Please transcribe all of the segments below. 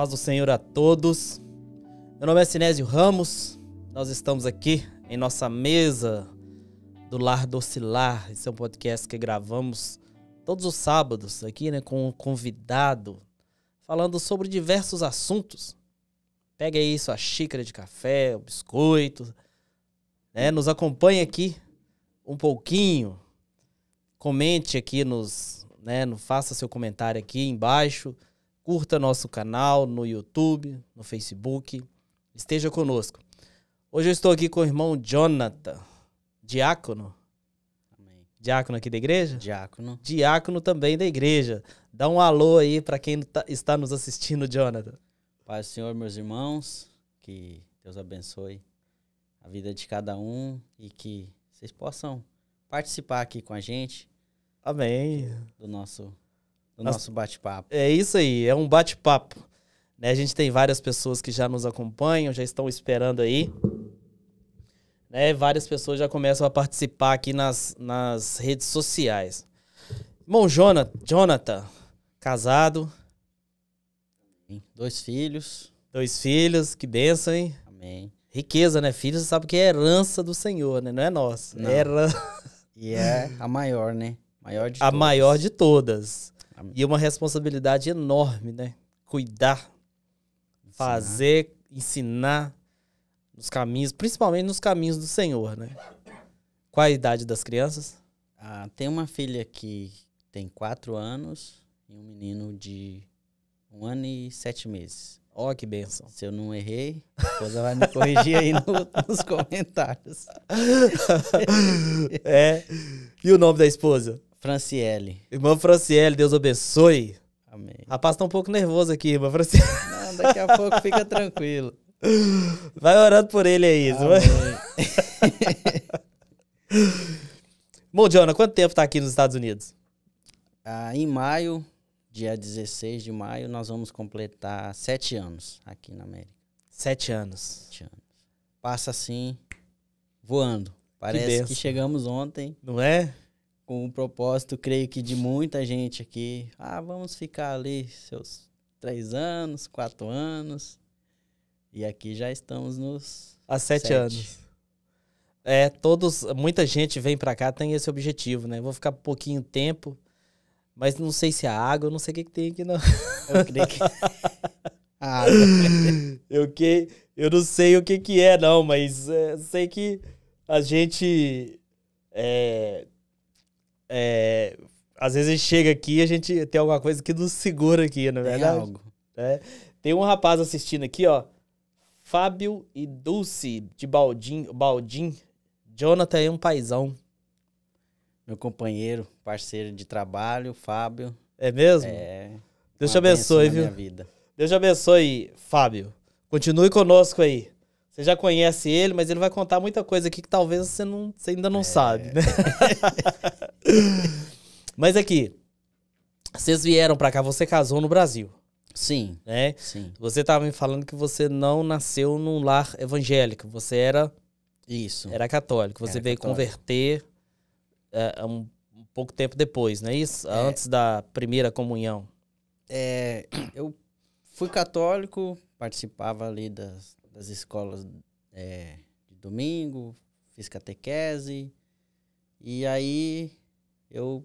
paz do Senhor a todos. Meu nome é Sinésio Ramos. Nós estamos aqui em nossa mesa do Lar Docilar. Esse é um podcast que gravamos todos os sábados aqui, né, com um convidado, falando sobre diversos assuntos. Pega aí sua xícara de café, o biscoito, né, nos acompanhe aqui um pouquinho. Comente aqui nos, né, faça seu comentário aqui embaixo Curta nosso canal no YouTube, no Facebook. Esteja conosco. Hoje eu estou aqui com o irmão Jonathan, diácono. Amém. Diácono aqui da igreja? Diácono. Diácono também da igreja. Dá um alô aí para quem tá, está nos assistindo, Jonathan. Pai do Senhor, meus irmãos, que Deus abençoe a vida de cada um e que vocês possam participar aqui com a gente. Amém. do nosso o nosso bate-papo. É isso aí, é um bate-papo. Né? A gente tem várias pessoas que já nos acompanham, já estão esperando aí. Né? Várias pessoas já começam a participar aqui nas, nas redes sociais. Bom, Jonathan, Jonathan casado. Dois filhos. Dois filhos, que benção, hein? Amém. Riqueza, né? Filhos, você sabe que é herança do Senhor, né? Não é nossa. É Não. É herança. E é a maior, né? Maior de a todas. maior de todas. E é uma responsabilidade enorme, né? Cuidar, ensinar. fazer, ensinar nos caminhos, principalmente nos caminhos do Senhor, né? Qual a idade das crianças? Ah, tem uma filha que tem quatro anos e um menino de um ano e sete meses. Ó, oh, que benção. Se eu não errei, a esposa vai me corrigir aí no, nos comentários. é. E o nome da esposa? Franciele. Irmã Franciele, Deus abençoe. Amém. Rapaz, tá um pouco nervoso aqui, irmã Franciele. Não, daqui a pouco fica tranquilo. Vai orando por ele aí. Amém. Bom, Diana, quanto tempo tá aqui nos Estados Unidos? Ah, em maio, dia 16 de maio, nós vamos completar sete anos aqui na América. Sete anos. Sete anos. Passa assim, voando. Parece que, que chegamos ontem. Não é? com o propósito, creio que de muita gente aqui. Ah, vamos ficar ali seus três anos, quatro anos. E aqui já estamos nos. Há sete, sete. anos. É, todos, muita gente vem para cá, tem esse objetivo, né? Vou ficar pouquinho tempo, mas não sei se é água, não sei o que, que tem aqui, não. Eu creio que. água. eu, que, eu não sei o que que é, não, mas é, sei que a gente é, é, às vezes a gente chega aqui e a gente tem alguma coisa que nos segura aqui, não é tem verdade? Algo. É. Tem um rapaz assistindo aqui, ó. Fábio e Dulce de Baldim. Baldin Jonathan é um paizão. Meu companheiro, parceiro de trabalho, Fábio. É mesmo? É. Deus te abençoe, viu? Deus te abençoe, Fábio. Continue conosco aí. Você já conhece ele, mas ele vai contar muita coisa aqui que talvez você, não, você ainda não é. sabe, né? Mas aqui, vocês vieram para cá, você casou no Brasil. Sim. Né? Sim. Você estava me falando que você não nasceu num lar evangélico, você era isso. Era católico. Você era veio católico. converter uh, um, um, pouco tempo depois, não é isso? É. Antes da primeira comunhão. É, eu fui católico, participava ali das, das escolas é, de domingo, fiz catequese. E aí eu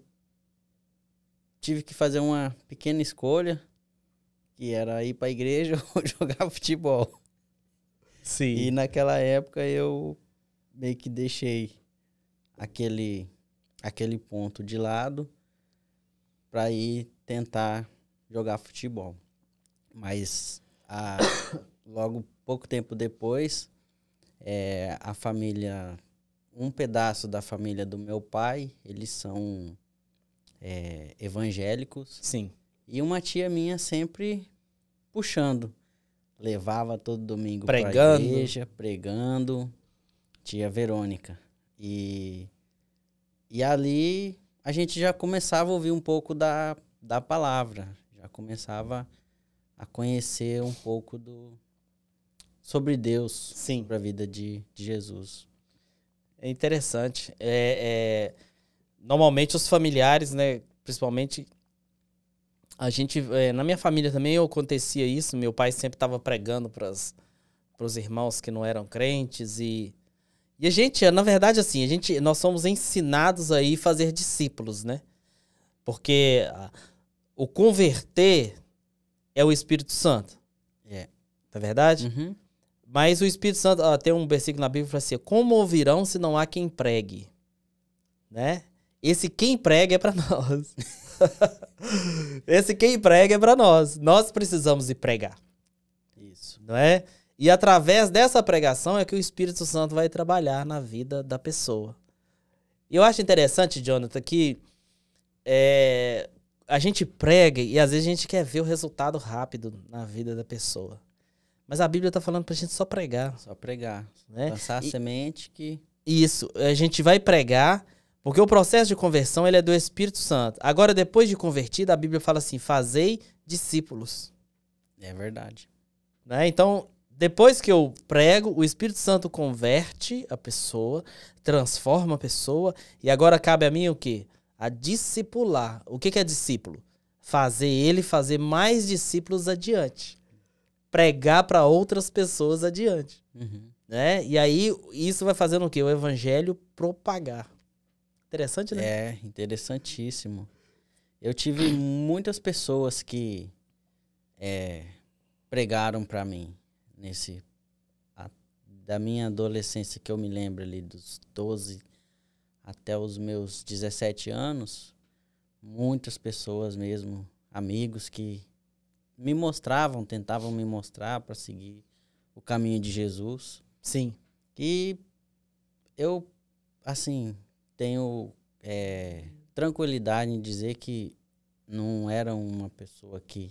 tive que fazer uma pequena escolha, que era ir para a igreja ou jogar futebol. Sim. E naquela época eu meio que deixei aquele aquele ponto de lado para ir tentar jogar futebol. Mas a, ah, logo pouco tempo depois, é, a família um pedaço da família do meu pai, eles são é, evangélicos. Sim. E uma tia minha sempre puxando. Levava todo domingo pregando. pra igreja, pregando. Tia Verônica. E, e ali a gente já começava a ouvir um pouco da, da palavra. Já começava a conhecer um pouco do sobre Deus, Sim. sobre a vida de, de Jesus. É interessante. É, é, normalmente os familiares, né? Principalmente a gente, é, na minha família também acontecia isso. Meu pai sempre estava pregando para os irmãos que não eram crentes e e a gente, na verdade, assim, a gente, nós somos ensinados aí a fazer discípulos, né? Porque o converter é o Espírito Santo. É. Tá verdade? Uhum. Mas o Espírito Santo, ó, tem um versículo na Bíblia que fala assim: Como ouvirão se não há quem pregue? Né? Esse quem prega é para nós. Esse quem prega é para nós. Nós precisamos de pregar. Isso. Não é? E através dessa pregação é que o Espírito Santo vai trabalhar na vida da pessoa. E Eu acho interessante, Jonathan, que é, a gente prega e às vezes a gente quer ver o resultado rápido na vida da pessoa. Mas a Bíblia está falando para a gente só pregar. Só pregar. Né? Lançar a semente que. Isso. A gente vai pregar, porque o processo de conversão ele é do Espírito Santo. Agora, depois de convertido, a Bíblia fala assim: fazei discípulos. É verdade. Né? Então, depois que eu prego, o Espírito Santo converte a pessoa, transforma a pessoa, e agora cabe a mim o quê? A discipular. O que, que é discípulo? Fazer ele fazer mais discípulos adiante pregar para outras pessoas adiante. Uhum. Né? E aí, isso vai fazendo o quê? O evangelho propagar. Interessante, né? É, interessantíssimo. Eu tive muitas pessoas que é, pregaram para mim nesse a, da minha adolescência que eu me lembro ali dos 12 até os meus 17 anos, muitas pessoas mesmo, amigos que me mostravam, tentavam me mostrar para seguir o caminho de Jesus. Sim. E eu, assim, tenho é, tranquilidade em dizer que não era uma pessoa que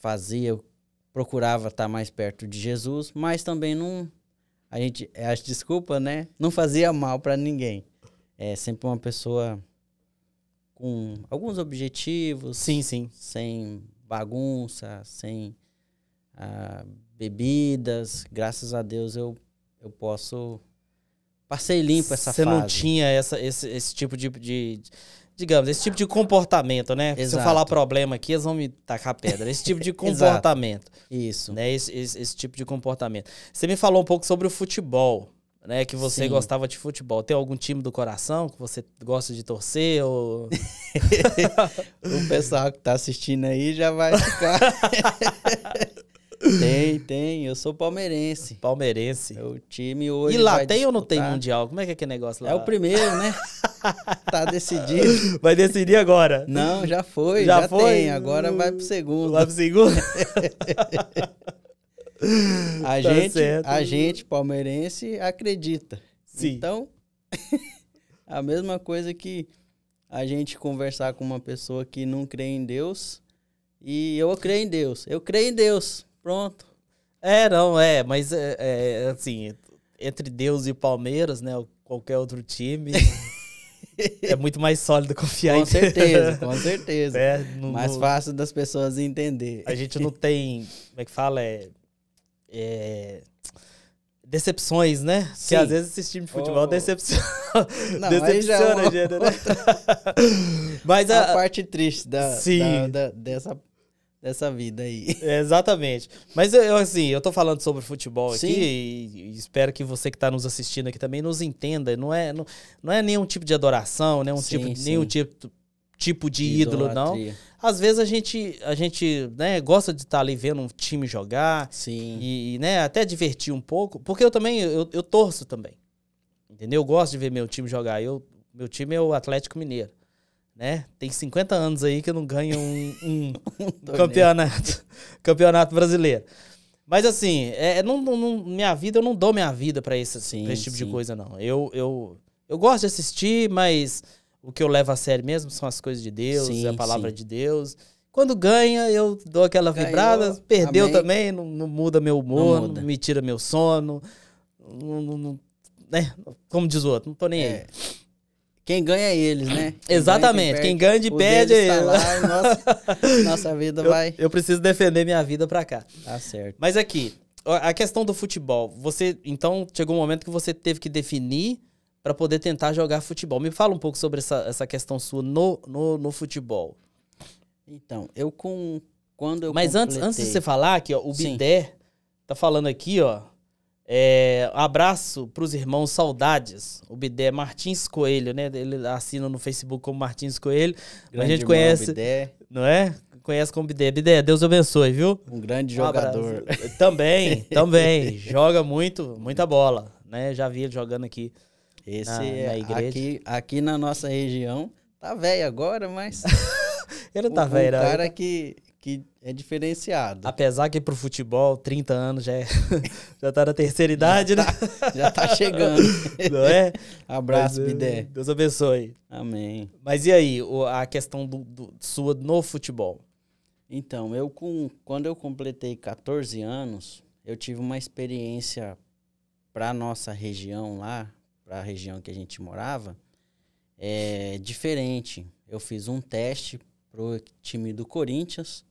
fazia, procurava estar tá mais perto de Jesus, mas também não. A gente, é, as desculpas, né? Não fazia mal para ninguém. É sempre uma pessoa com alguns objetivos. Sim, sim. Sem bagunça, sem ah, bebidas. Graças a Deus eu, eu posso. Passei limpo essa Você fase. Você não tinha essa, esse, esse tipo de, de digamos, esse tipo de comportamento, né? Exato. Se eu falar problema aqui, eles vão me tacar pedra. Esse tipo de comportamento. Isso. Né? Esse, esse, esse, tipo de comportamento. Você me falou um pouco sobre o futebol né? Que você Sim. gostava de futebol. Tem algum time do coração que você gosta de torcer? Ou... o pessoal que tá assistindo aí já vai ficar. tem, tem. Eu sou palmeirense. Palmeirense. É o time hoje. E lá tem ou não tem mundial? Como é que é aquele negócio lá? É o primeiro, né? tá decidido. Vai decidir agora? Não, já foi. Já, já foi. Tem. Agora vai pro segundo. Vai pro segundo. A, tá gente, certo. a gente, palmeirense, acredita. Sim. Então, a mesma coisa que a gente conversar com uma pessoa que não crê em Deus e eu creio em Deus. Eu creio em Deus. Pronto. É, não, é, mas é, é assim, entre Deus e Palmeiras, né? qualquer outro time. é muito mais sólido confiar com em certeza, com certeza. É, no, mais fácil das pessoas entender. A gente não tem, como é que fala? É é, decepções, né? Sim. Que às vezes esse time de futebol oh. decepciona, decepciona é gente, né? Mas é a, a, parte triste da, da, da, dessa, dessa vida aí. exatamente. Mas eu, assim, eu tô falando sobre futebol sim. aqui e, espero que você que está nos assistindo aqui também nos entenda. Não é, não, não é nenhum tipo de adoração, nenhum sim, tipo, nenhum tipo tipo de ídolo, não. Às vezes a gente, a gente né, gosta de estar tá ali vendo um time jogar. Sim. E, né, até divertir um pouco. Porque eu também, eu, eu torço também. Entendeu? Eu gosto de ver meu time jogar. Eu, meu time é o Atlético Mineiro. Né? Tem 50 anos aí que eu não ganho um, um campeonato, campeonato brasileiro. Mas assim, é, é não, não, minha vida, eu não dou minha vida para esse, esse tipo sim. de coisa, não. Eu, eu, eu gosto de assistir, mas o que eu levo a sério mesmo são as coisas de Deus, sim, a palavra sim. de Deus. Quando ganha, eu dou aquela Ganhou, vibrada, perdeu amém. também, não, não, muda meu humor, não, muda. não, me tira meu sono. Não, não, né? Como diz o outro, não tô nem é. aí quem ganha é eles, né? Quem Exatamente. Ganha, quem, ganha de perde é eles. nossa, nossa vida eu, vai. Eu preciso defender minha vida pra cá. Tá certo. Mas aqui, a questão do futebol. Você, então, chegou um momento que você teve que definir para poder tentar jogar futebol. Me fala um pouco sobre essa, essa questão sua no, no, no futebol. Então, eu com. Quando eu Mas completei... antes, antes de você falar aqui, ó, o Bidé tá falando aqui, ó. É, abraço pros irmãos, saudades. O Bidé Martins Coelho, né? Ele assina no Facebook como Martins Coelho. Grande a gente conhece. Bidé. Não é? Conhece como Bidé. Bidé, Deus abençoe, viu? Um grande jogador. também, também. Joga muito, muita bola, né? Já vi ele jogando aqui esse na, é na igreja. Aqui, aqui na nossa região, tá velho agora, mas. ele não tá velho, não. Um cara tá que, que é diferenciado. Apesar que pro futebol, 30 anos já, é, já tá na terceira idade, já tá, né? Tá, já tá chegando. não é? Abraço, Pidé. Eh, Deus abençoe. Amém. Mas e aí, a questão do, do, sua no futebol? Então, eu com, quando eu completei 14 anos, eu tive uma experiência para nossa região lá, para a região que a gente morava é diferente. Eu fiz um teste pro time do Corinthians,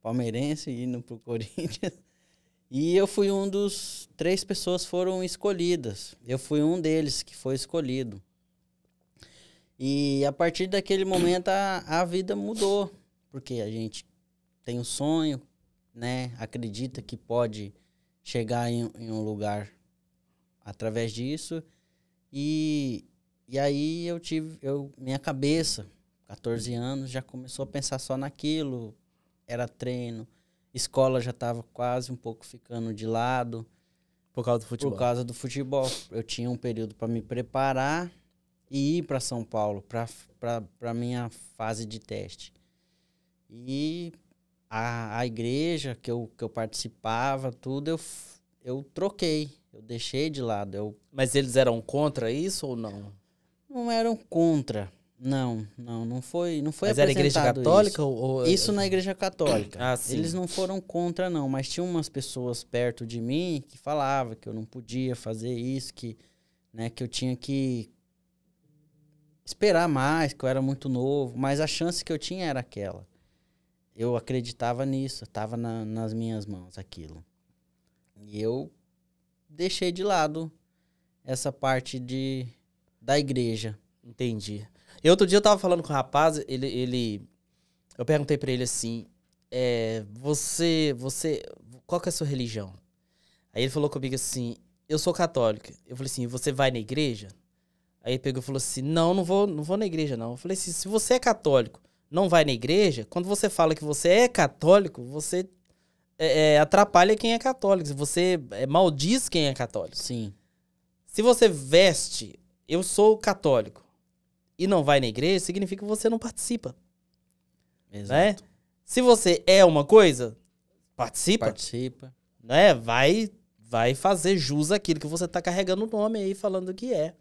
palmeirense indo pro Corinthians. E eu fui um dos três pessoas foram escolhidas. Eu fui um deles que foi escolhido. E a partir daquele momento a, a vida mudou, porque a gente tem um sonho, né? Acredita que pode chegar em, em um lugar através disso e, e aí eu tive, eu, minha cabeça, 14 anos, já começou a pensar só naquilo. Era treino, escola já estava quase um pouco ficando de lado. Por causa do futebol. Por causa do futebol. Eu tinha um período para me preparar e ir para São Paulo, para minha fase de teste. E a, a igreja que eu, que eu participava, tudo, eu, eu troquei. Eu deixei de lado. Eu... Mas eles eram contra isso ou não? Não eram contra. Não, não, não foi, não foi mas era igreja católica isso. ou Isso na igreja católica. ah, sim. Eles não foram contra não, mas tinha umas pessoas perto de mim que falava que eu não podia fazer isso, que né, que eu tinha que esperar mais, que eu era muito novo, mas a chance que eu tinha era aquela. Eu acreditava nisso, estava na, nas minhas mãos aquilo. E eu deixei de lado essa parte de da igreja. Entendi. E outro dia eu tava falando com um rapaz, ele, ele eu perguntei para ele assim, é, você, você, qual que é a sua religião? Aí ele falou comigo assim, eu sou católico. Eu falei assim, você vai na igreja? Aí ele pegou e falou assim, não, não vou, não vou na igreja não. Eu falei assim, se você é católico, não vai na igreja, quando você fala que você é católico, você é, é, atrapalha quem é católico. Você é, maldiz quem é católico. Sim. Se você veste, eu sou católico, e não vai na igreja, significa que você não participa. Né? Exato. Né? Se você é uma coisa, participa. Participa. Né? Vai, vai fazer jus àquilo que você está carregando o nome aí, falando que é.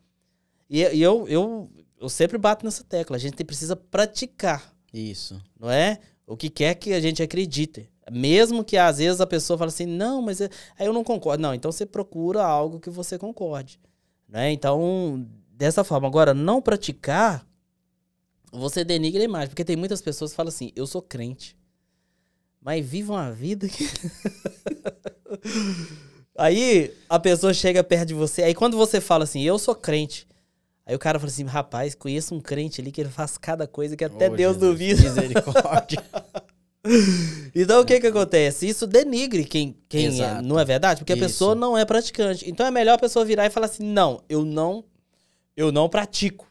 E, e eu, eu, eu sempre bato nessa tecla. A gente precisa praticar. Isso. Não é? O que quer que a gente acredite. Mesmo que às vezes a pessoa fala assim, não, mas eu, é, eu não concordo. Não, então você procura algo que você concorde. Né? Então, dessa forma. Agora, não praticar, você denigra a imagem. Porque tem muitas pessoas que falam assim, eu sou crente. Mas vivam a vida que... aí a pessoa chega perto de você. Aí quando você fala assim, eu sou crente. Aí o cara fala assim, rapaz, conheço um crente ali que ele faz cada coisa que até oh, Deus Jesus, duvida. Misericórdia. Então o que que acontece? Isso denigre quem, quem é, não é verdade? Porque Isso. a pessoa não é praticante. Então é melhor a pessoa virar e falar assim: "Não, eu não eu não pratico".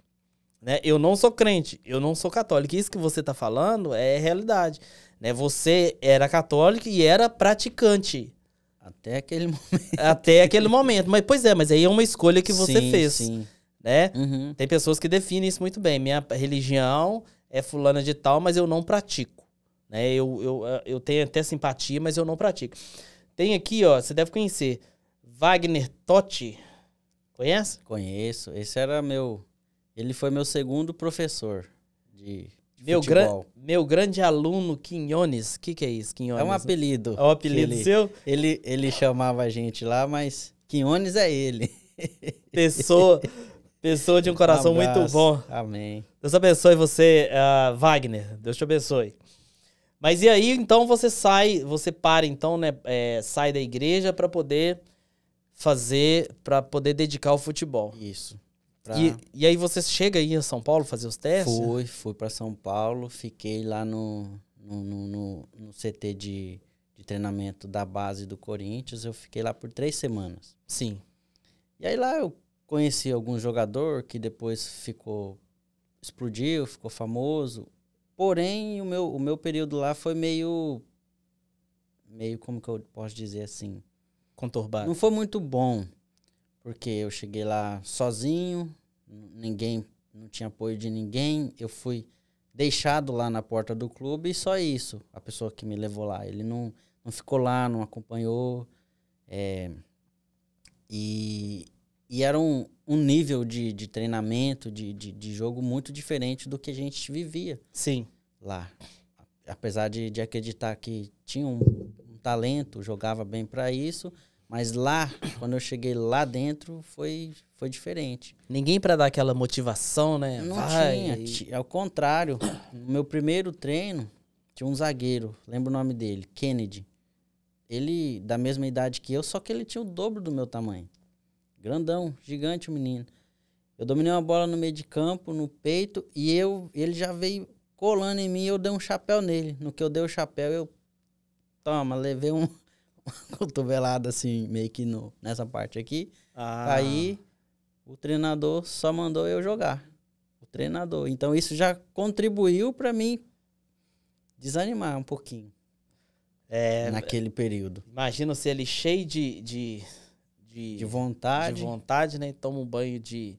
Né? Eu não sou crente, eu não sou católico. Isso que você está falando é realidade, né? Você era católico e era praticante, até aquele momento. Até aquele momento. Mas, pois é, mas aí é uma escolha que você sim, fez. Sim. Né? Uhum. Tem pessoas que definem isso muito bem. Minha religião é fulana de tal, mas eu não pratico. Né? Eu, eu, ah, eu tenho até simpatia, mas eu não pratico. Tem aqui, ó, você deve conhecer, Wagner Totti. Conhece? Conheço. Esse era meu. Ele foi meu segundo professor de meu, gran, meu grande aluno Quinhones. O que, que é isso, Quinones É um apelido. É um apelido ele, seu? Ele, ele chamava a gente lá, mas Quinhones é ele. Pessoa, pessoa de um coração um muito bom. Amém. Deus abençoe você, uh, Wagner. Deus te abençoe. Mas e aí, então, você sai, você para, então, né? É, sai da igreja para poder fazer, para poder dedicar ao futebol. Isso. Pra... E, e aí você chega aí em São Paulo fazer os testes? Fui, fui para São Paulo, fiquei lá no, no, no, no, no CT de, de treinamento da base do Corinthians, eu fiquei lá por três semanas. Sim. E aí lá eu conheci algum jogador que depois ficou explodiu, ficou famoso. Porém, o meu, o meu período lá foi meio. Meio, como que eu posso dizer assim? Conturbado. Não foi muito bom. Porque eu cheguei lá sozinho, ninguém. Não tinha apoio de ninguém. Eu fui deixado lá na porta do clube e só isso. A pessoa que me levou lá. Ele não, não ficou lá, não acompanhou. É, e, e era um, um nível de, de treinamento, de, de, de, jogo muito diferente do que a gente vivia. Sim. Lá. Apesar de, de acreditar que tinha um, um talento, jogava bem para isso, mas lá, quando eu cheguei lá dentro, foi, foi diferente. Ninguém para dar aquela motivação, né? Não Vai. tinha. Ao contrário, no meu primeiro treino, tinha um zagueiro, lembro o nome dele, Kennedy. Ele, da mesma idade que eu, só que ele tinha o dobro do meu tamanho. Grandão, gigante o menino. Eu dominei uma bola no meio de campo, no peito, e eu, ele já veio colando em mim, eu dei um chapéu nele. No que eu dei o chapéu, eu toma, levei um, uma cotovelada assim, meio que no, nessa parte aqui. Ah. Aí o treinador só mandou eu jogar. O treinador. Então isso já contribuiu para mim desanimar um pouquinho. É, naquele período. Imagina se ele cheio de, de de, de vontade. De vontade, né? E toma um banho de,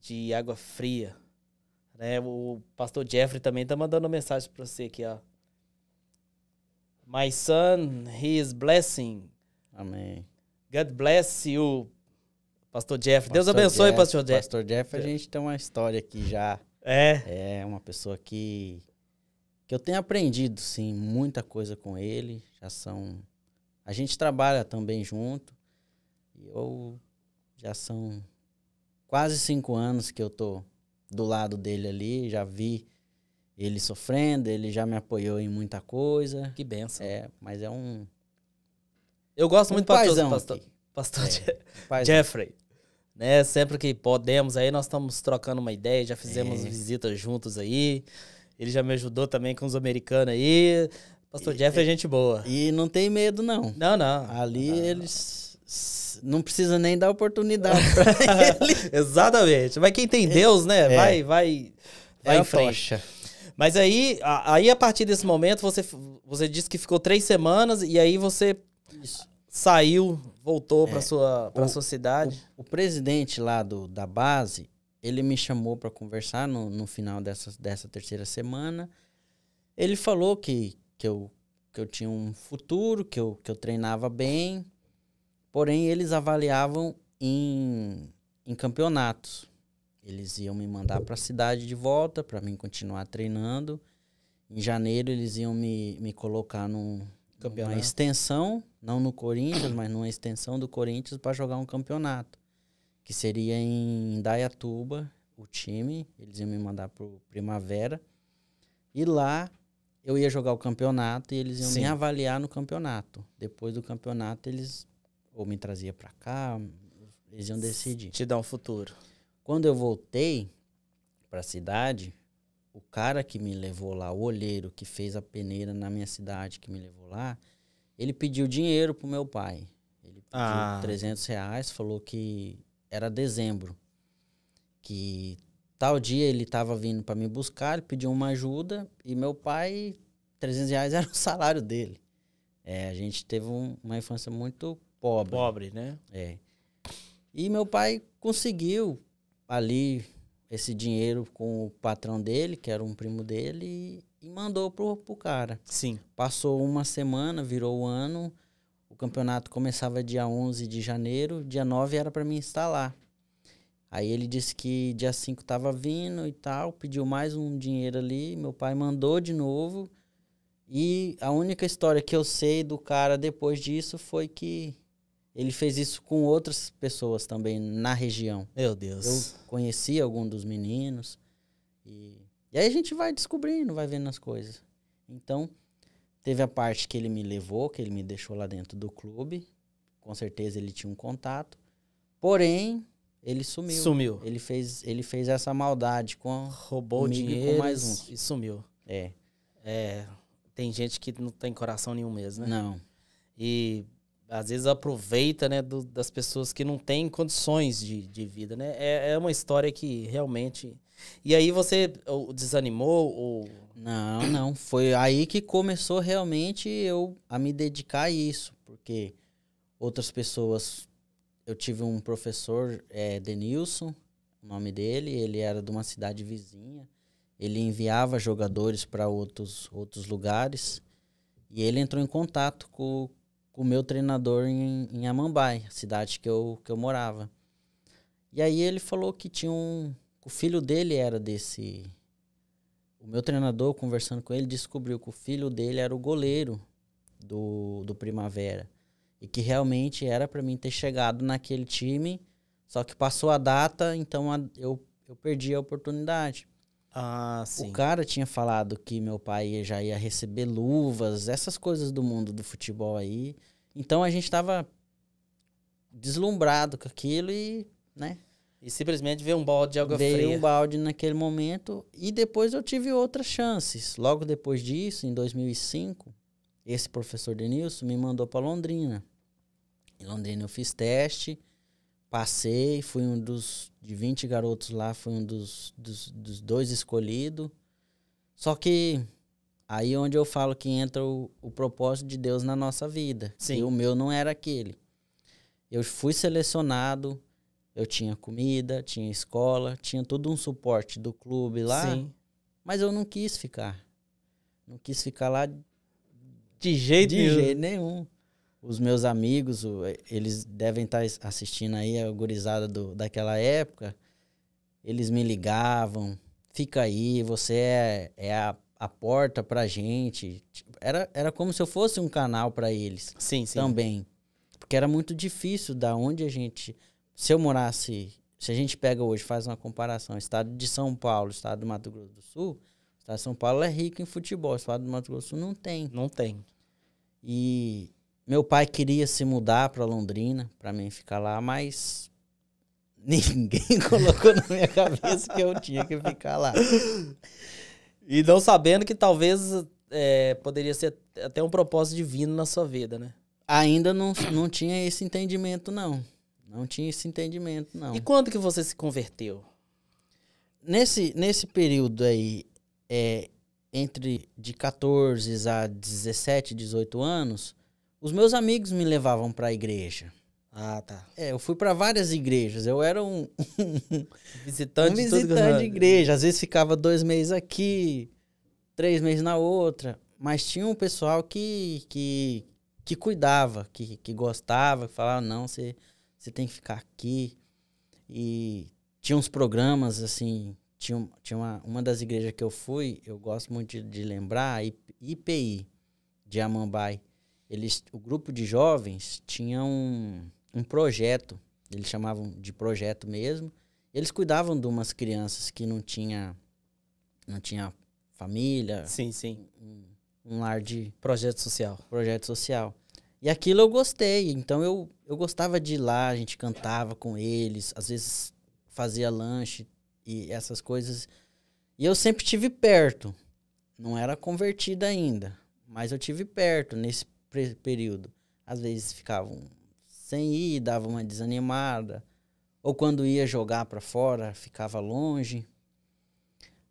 de água fria. Né? O pastor Jeffrey também tá mandando mensagem para você aqui, ó. My son, he is blessing. Amém. God bless you, Pastor Jeff. Pastor Deus abençoe, Jeff, Pastor Jeff. Pastor Jeff, a gente tem uma história aqui já. É. É uma pessoa que que eu tenho aprendido, sim, muita coisa com ele. Já são a gente trabalha também junto eu já são quase cinco anos que eu tô do lado dele ali, já vi ele sofrendo, ele já me apoiou em muita coisa. Que benção. É, mas é um. Eu gosto um muito do pastor, pastor, é, Jeffrey. Né? Sempre que podemos aí, nós estamos trocando uma ideia, já fizemos é. visitas juntos aí. Ele já me ajudou também com os americanos aí. Pastor e, Jeffrey é gente boa. E não tem medo, não. Não, não. Ali não. eles não precisa nem dar oportunidade para ele. Exatamente. Mas quem tem Deus, né? É. Vai, vai, é vai é em frente. Mas aí, aí, a partir desse momento, você, você disse que ficou três semanas e aí você Isso. saiu, voltou é. para sua, para sua cidade. O, o, presidente lá do, da base, ele me chamou para conversar no, no final dessa, dessa terceira semana. Ele falou que, que, eu, que eu tinha um futuro, que eu, que eu treinava bem, Porém, eles avaliavam em, em campeonatos. Eles iam me mandar para a cidade de volta para mim continuar treinando. Em janeiro, eles iam me, me colocar num, numa extensão, não no Corinthians, mas numa extensão do Corinthians para jogar um campeonato. Que seria em Dayatuba, o time. Eles iam me mandar para Primavera. E lá eu ia jogar o campeonato e eles iam Sim. me avaliar no campeonato. Depois do campeonato, eles ou me trazia para cá, eles iam decidir. Te dar um futuro. Quando eu voltei para a cidade, o cara que me levou lá, o olheiro que fez a peneira na minha cidade, que me levou lá, ele pediu dinheiro pro meu pai. Ele pediu ah. 300 reais, falou que era dezembro. Que tal dia ele estava vindo para me buscar, ele pediu uma ajuda e meu pai, 300 reais era o salário dele. É, a gente teve um, uma infância muito pobre. Pobre, né? É. E meu pai conseguiu ali esse dinheiro com o patrão dele, que era um primo dele, e, mandou pro, pro cara. Sim. Passou uma semana, virou o ano, o campeonato começava dia 11 de janeiro, dia 9 era para mim instalar. Aí ele disse que dia 5 tava vindo e tal, pediu mais um dinheiro ali, meu pai mandou de novo. E a única história que eu sei do cara depois disso foi que ele fez isso com outras pessoas também na região. Meu Deus. Eu conheci algum dos meninos. E, e aí a gente vai descobrindo, vai vendo as coisas. Então, teve a parte que ele me levou, que ele me deixou lá dentro do clube. Com certeza ele tinha um contato. Porém, ele sumiu. Sumiu. Ele fez, ele fez essa maldade com. Roubou o dinheiro mais um. e sumiu. É. É. Tem gente que não tem coração nenhum mesmo, né? Não. E às vezes aproveita né, do, das pessoas que não têm condições de, de vida. Né? É, é uma história que realmente. E aí você ou, desanimou? Ou... Não, não. Foi aí que começou realmente eu a me dedicar a isso, porque outras pessoas. Eu tive um professor, é, Denilson, o nome dele, ele era de uma cidade vizinha. Ele enviava jogadores para outros, outros lugares. E ele entrou em contato com, com o meu treinador em, em Amambai, cidade que eu, que eu morava. E aí ele falou que tinha um. O filho dele era desse. O meu treinador, conversando com ele, descobriu que o filho dele era o goleiro do, do Primavera. E que realmente era para mim ter chegado naquele time, só que passou a data, então a, eu, eu perdi a oportunidade. Ah, sim. O cara tinha falado que meu pai já ia receber luvas, essas coisas do mundo do futebol aí. Então a gente estava deslumbrado com aquilo e, né? E simplesmente veio um balde de água veio fria. Veio um balde naquele momento e depois eu tive outras chances. Logo depois disso, em 2005, esse professor Denilson me mandou para Londrina. Em Londrina eu fiz teste passei, fui um dos. De 20 garotos lá, fui um dos, dos, dos dois escolhidos. Só que aí é onde eu falo que entra o, o propósito de Deus na nossa vida. Sim. E o meu não era aquele. Eu fui selecionado, eu tinha comida, tinha escola, tinha todo um suporte do clube lá. Sim. Mas eu não quis ficar. Não quis ficar lá de jeito, de jeito nenhum os meus amigos, eh, eles devem tá estar assistindo aí a gurizada do, daquela época. Eles me ligavam, fica aí, você é, é a, a porta pra gente. Era, era como se eu fosse um canal para eles. Sim, sim. Também. Porque era muito difícil da onde a gente. Se eu morasse. Se a gente pega hoje, faz uma comparação, estado de São Paulo, estado do Mato Grosso do Sul, o estado de São Paulo é rico em futebol, o estado do Mato Grosso do Sul não tem. Não tem. E meu pai queria se mudar para Londrina, para mim ficar lá, mas ninguém colocou na minha cabeça que eu tinha que ficar lá. E não sabendo que talvez é, poderia ser até um propósito divino na sua vida, né? Ainda não, não tinha esse entendimento, não. Não tinha esse entendimento, não. E quando que você se converteu? Nesse, nesse período aí, é, entre de 14 a 17, 18 anos, os meus amigos me levavam para a igreja. Ah, tá. É, eu fui para várias igrejas. Eu era um, um visitante, um visitante de igreja. Às vezes ficava dois meses aqui, três meses na outra. Mas tinha um pessoal que, que, que cuidava, que, que gostava, que falava, não, você, você tem que ficar aqui. E tinha uns programas, assim, tinha, tinha uma, uma das igrejas que eu fui, eu gosto muito de, de lembrar, IPI, de Amambai eles, o grupo de jovens tinha um, um projeto, eles chamavam de projeto mesmo. Eles cuidavam de umas crianças que não tinha, não tinha família. Sim, sim. Um, um lar de... Projeto social. Projeto social. E aquilo eu gostei, então eu, eu gostava de ir lá, a gente cantava com eles, às vezes fazia lanche e essas coisas. E eu sempre tive perto, não era convertida ainda, mas eu tive perto nesse período, às vezes ficavam sem ir, dava uma desanimada, ou quando ia jogar para fora, ficava longe.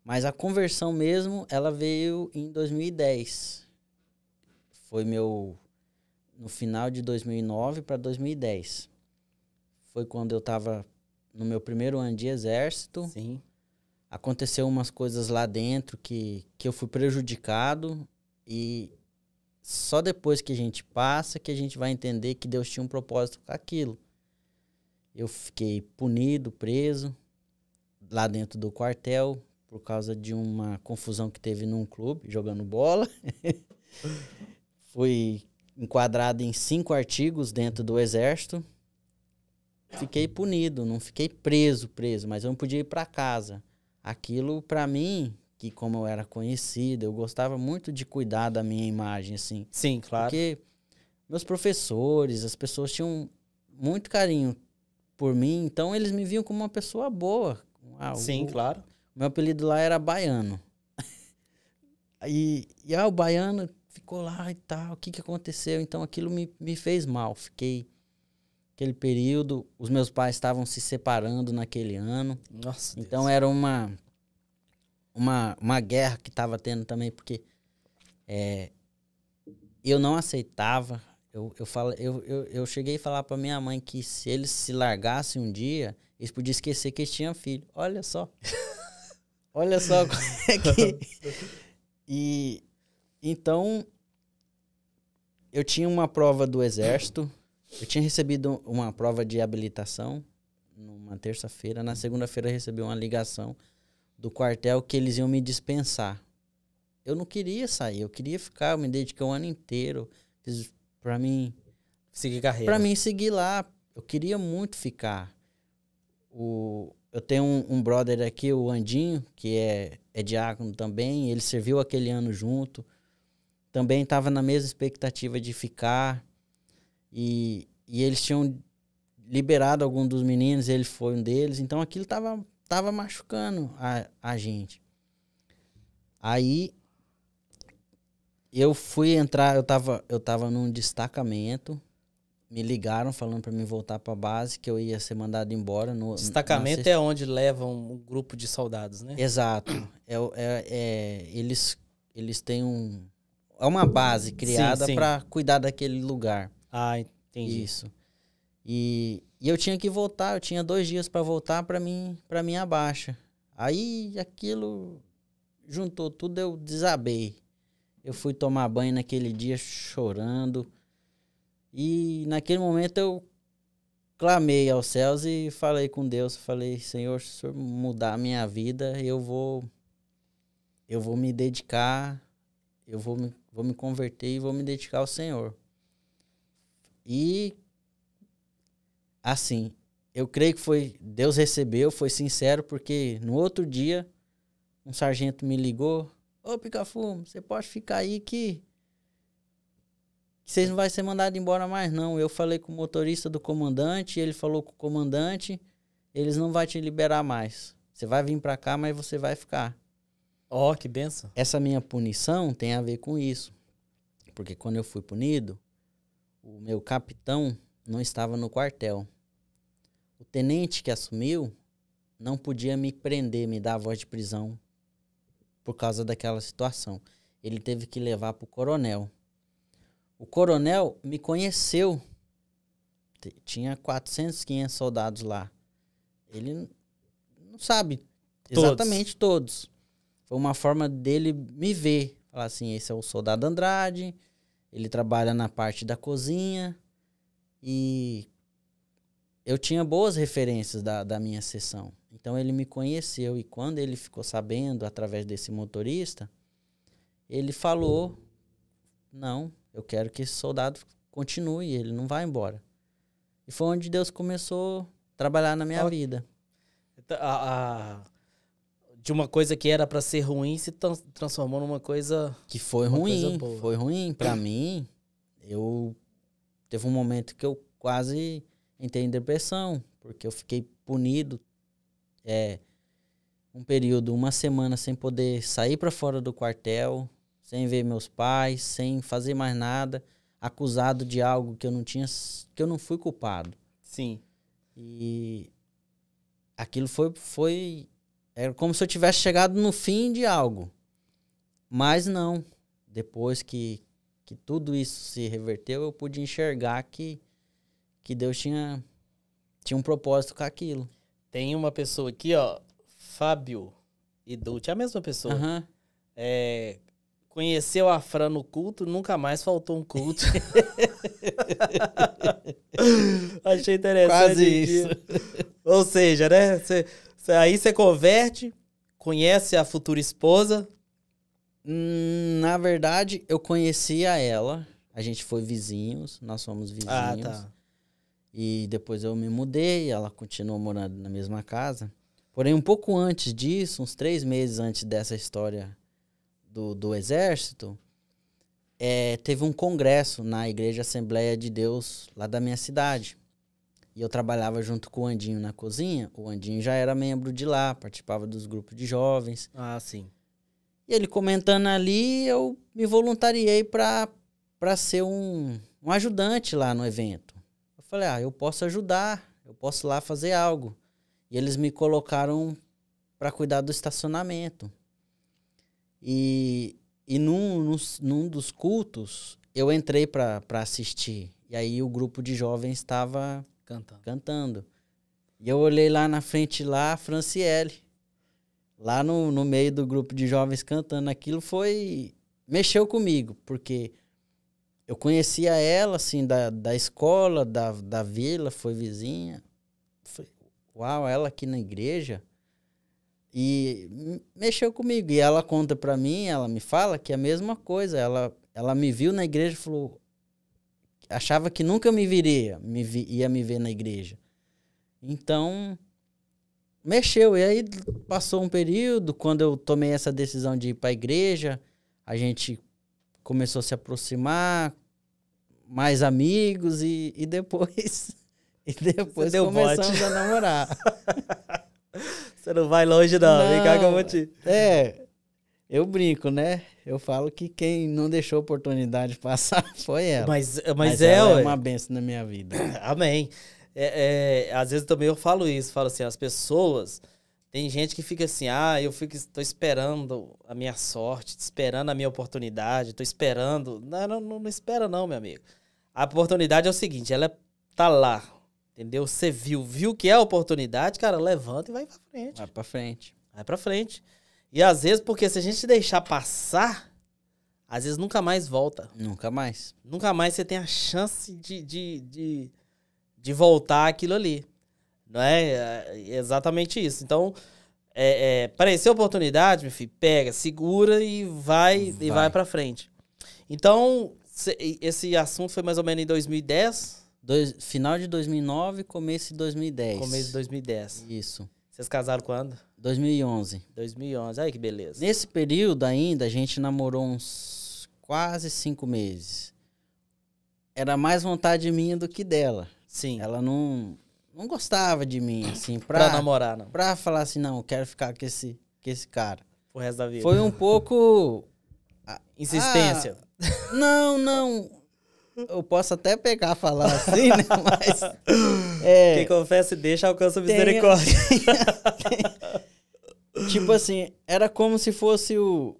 Mas a conversão mesmo, ela veio em 2010. Foi meu no final de 2009 para 2010. Foi quando eu estava no meu primeiro ano de exército. Sim. Aconteceu umas coisas lá dentro que, que eu fui prejudicado e só depois que a gente passa que a gente vai entender que Deus tinha um propósito com aquilo. Eu fiquei punido, preso, lá dentro do quartel, por causa de uma confusão que teve num clube, jogando bola. Fui enquadrado em cinco artigos dentro do Exército. Fiquei punido, não fiquei preso, preso, mas eu não podia ir para casa. Aquilo, para mim, que como eu era conhecida, eu gostava muito de cuidar da minha imagem, assim. Sim, claro. Porque meus professores, as pessoas tinham muito carinho por mim, então eles me viam como uma pessoa boa. Ah, Sim, o, claro. Meu apelido lá era Baiano. e, e ah, o Baiano ficou lá e tal, o que, que aconteceu? Então aquilo me, me fez mal, fiquei aquele período, os meus pais estavam se separando naquele ano. Nossa. Então Deus. era uma uma, uma guerra que estava tendo também, porque é, eu não aceitava. Eu, eu, falo, eu, eu, eu cheguei a falar para minha mãe que se eles se largassem um dia, eles podiam esquecer que eles tinham filho. Olha só. Olha só como é que. E então eu tinha uma prova do exército. Eu tinha recebido uma prova de habilitação numa terça-feira. Na segunda-feira recebi uma ligação do quartel que eles iam me dispensar. Eu não queria sair, eu queria ficar, eu me dediquei um ano inteiro para mim seguir carreira. Para mim seguir lá, eu queria muito ficar. O eu tenho um, um brother aqui, o Andinho, que é, é diácono também, ele serviu aquele ano junto. Também estava na mesma expectativa de ficar. E, e eles tinham liberado algum dos meninos, ele foi um deles. Então aquilo estava tava machucando a, a gente. Aí eu fui entrar, eu tava, eu tava num destacamento. Me ligaram falando para mim voltar para base, que eu ia ser mandado embora. No, destacamento é onde levam um grupo de soldados, né? Exato. É, é, é eles, eles têm um. É uma base criada para cuidar daquele lugar. Ah, entendi. Isso. E e eu tinha que voltar, eu tinha dois dias para voltar para mim, para minha baixa. Aí aquilo juntou tudo, eu desabei. Eu fui tomar banho naquele dia chorando. E naquele momento eu clamei aos céus e falei com Deus, falei: "Senhor, se o mudar a minha vida, eu vou eu vou me dedicar, eu vou me, vou me converter e vou me dedicar ao Senhor". E assim, eu creio que foi Deus recebeu, foi sincero, porque no outro dia um sargento me ligou, ô Picafumo, você pode ficar aí que, vocês não vai ser mandado embora mais não. Eu falei com o motorista do comandante, ele falou com o comandante, eles não vai te liberar mais. Você vai vir para cá, mas você vai ficar. Ó, oh, que benção. Essa minha punição tem a ver com isso. Porque quando eu fui punido, o meu capitão não estava no quartel tenente que assumiu não podia me prender, me dar a voz de prisão por causa daquela situação. Ele teve que levar para o coronel. O coronel me conheceu. Tinha 400, 500 soldados lá. Ele não sabe todos. exatamente todos. Foi uma forma dele me ver. Falar assim: esse é o soldado Andrade, ele trabalha na parte da cozinha. E eu tinha boas referências da, da minha sessão. Então ele me conheceu e quando ele ficou sabendo através desse motorista, ele falou: "Não, eu quero que esse soldado continue, ele não vai embora". E foi onde Deus começou a trabalhar na minha ah, vida. Então, a, a, de uma coisa que era para ser ruim se transformou numa coisa que foi ruim, foi ruim para mim. Eu teve um momento que eu quase entrei em depressão, porque eu fiquei punido. É, um período, uma semana sem poder sair para fora do quartel, sem ver meus pais, sem fazer mais nada, acusado de algo que eu não tinha, que eu não fui culpado. Sim. E aquilo foi foi era como se eu tivesse chegado no fim de algo. Mas não, depois que que tudo isso se reverteu, eu pude enxergar que que Deus tinha, tinha um propósito com aquilo. Tem uma pessoa aqui, ó, Fábio Dulce é a mesma pessoa. Uhum. É, conheceu a Fran no culto, nunca mais faltou um culto. Achei interessante. Quase isso. Ou seja, né? Cê, cê, aí você converte, conhece a futura esposa. Hum, na verdade, eu conhecia ela. A gente foi vizinhos, nós somos vizinhos. Ah, tá. E depois eu me mudei, ela continuou morando na mesma casa. Porém, um pouco antes disso, uns três meses antes dessa história do, do exército, é, teve um congresso na Igreja Assembleia de Deus lá da minha cidade. E eu trabalhava junto com o Andinho na cozinha. O Andinho já era membro de lá, participava dos grupos de jovens. Ah, sim. E ele comentando ali, eu me voluntariei para ser um, um ajudante lá no evento. Falei, ah, eu posso ajudar, eu posso lá fazer algo. E eles me colocaram para cuidar do estacionamento. E, e num, num, num dos cultos, eu entrei para assistir. E aí o grupo de jovens estava cantando. cantando. E eu olhei lá na frente, lá, a Franciele. Lá no, no meio do grupo de jovens cantando. Aquilo foi. mexeu comigo, porque eu conhecia ela, assim, da, da escola, da, da vila, foi vizinha. Falei, uau, ela aqui na igreja. E mexeu comigo. E ela conta para mim, ela me fala que é a mesma coisa. Ela, ela me viu na igreja e falou. Achava que nunca me viria, me vi, ia me ver na igreja. Então, mexeu. E aí passou um período, quando eu tomei essa decisão de ir para a igreja, a gente começou a se aproximar, mais amigos e, e depois e depois começamos bote. a namorar. Você não vai longe não, não vem cá que eu vou te... É, eu brinco, né? Eu falo que quem não deixou a oportunidade passar foi ela. Mas, mas, mas é, ela é uma benção na minha vida. Amém. É, é, às vezes também eu falo isso, falo assim, as pessoas tem gente que fica assim, ah, eu fico, estou esperando a minha sorte, esperando a minha oportunidade, estou esperando. Não, não, não, espera não, meu amigo. A oportunidade é o seguinte, ela tá lá, entendeu? Você viu, viu que é a oportunidade, cara, levanta e vai para frente. Vai para frente. Vai para frente. E às vezes, porque se a gente deixar passar, às vezes nunca mais volta. Nunca mais. Nunca mais você tem a chance de, de, de, de voltar aquilo ali. Não é? é exatamente isso. Então, é, é, aparecer oportunidade, meu filho, pega, segura e vai, vai. e vai para frente. Então, esse assunto foi mais ou menos em 2010? Dois, final de 2009, começo de 2010. Começo de 2010. Isso. Vocês casaram quando? 2011. 2011, aí que beleza. Nesse período ainda, a gente namorou uns quase cinco meses. Era mais vontade minha do que dela. Sim. Ela não não gostava de mim, assim, pra, pra namorar, não. Pra falar assim, não, quero ficar com esse, com esse cara. O resto da vida. Foi um pouco. Insistência. Ah, não, não. Eu posso até pegar falar assim, né? Mas. É, Quem confessa e deixa alcança a misericórdia. Tem, tipo assim, era como se fosse o.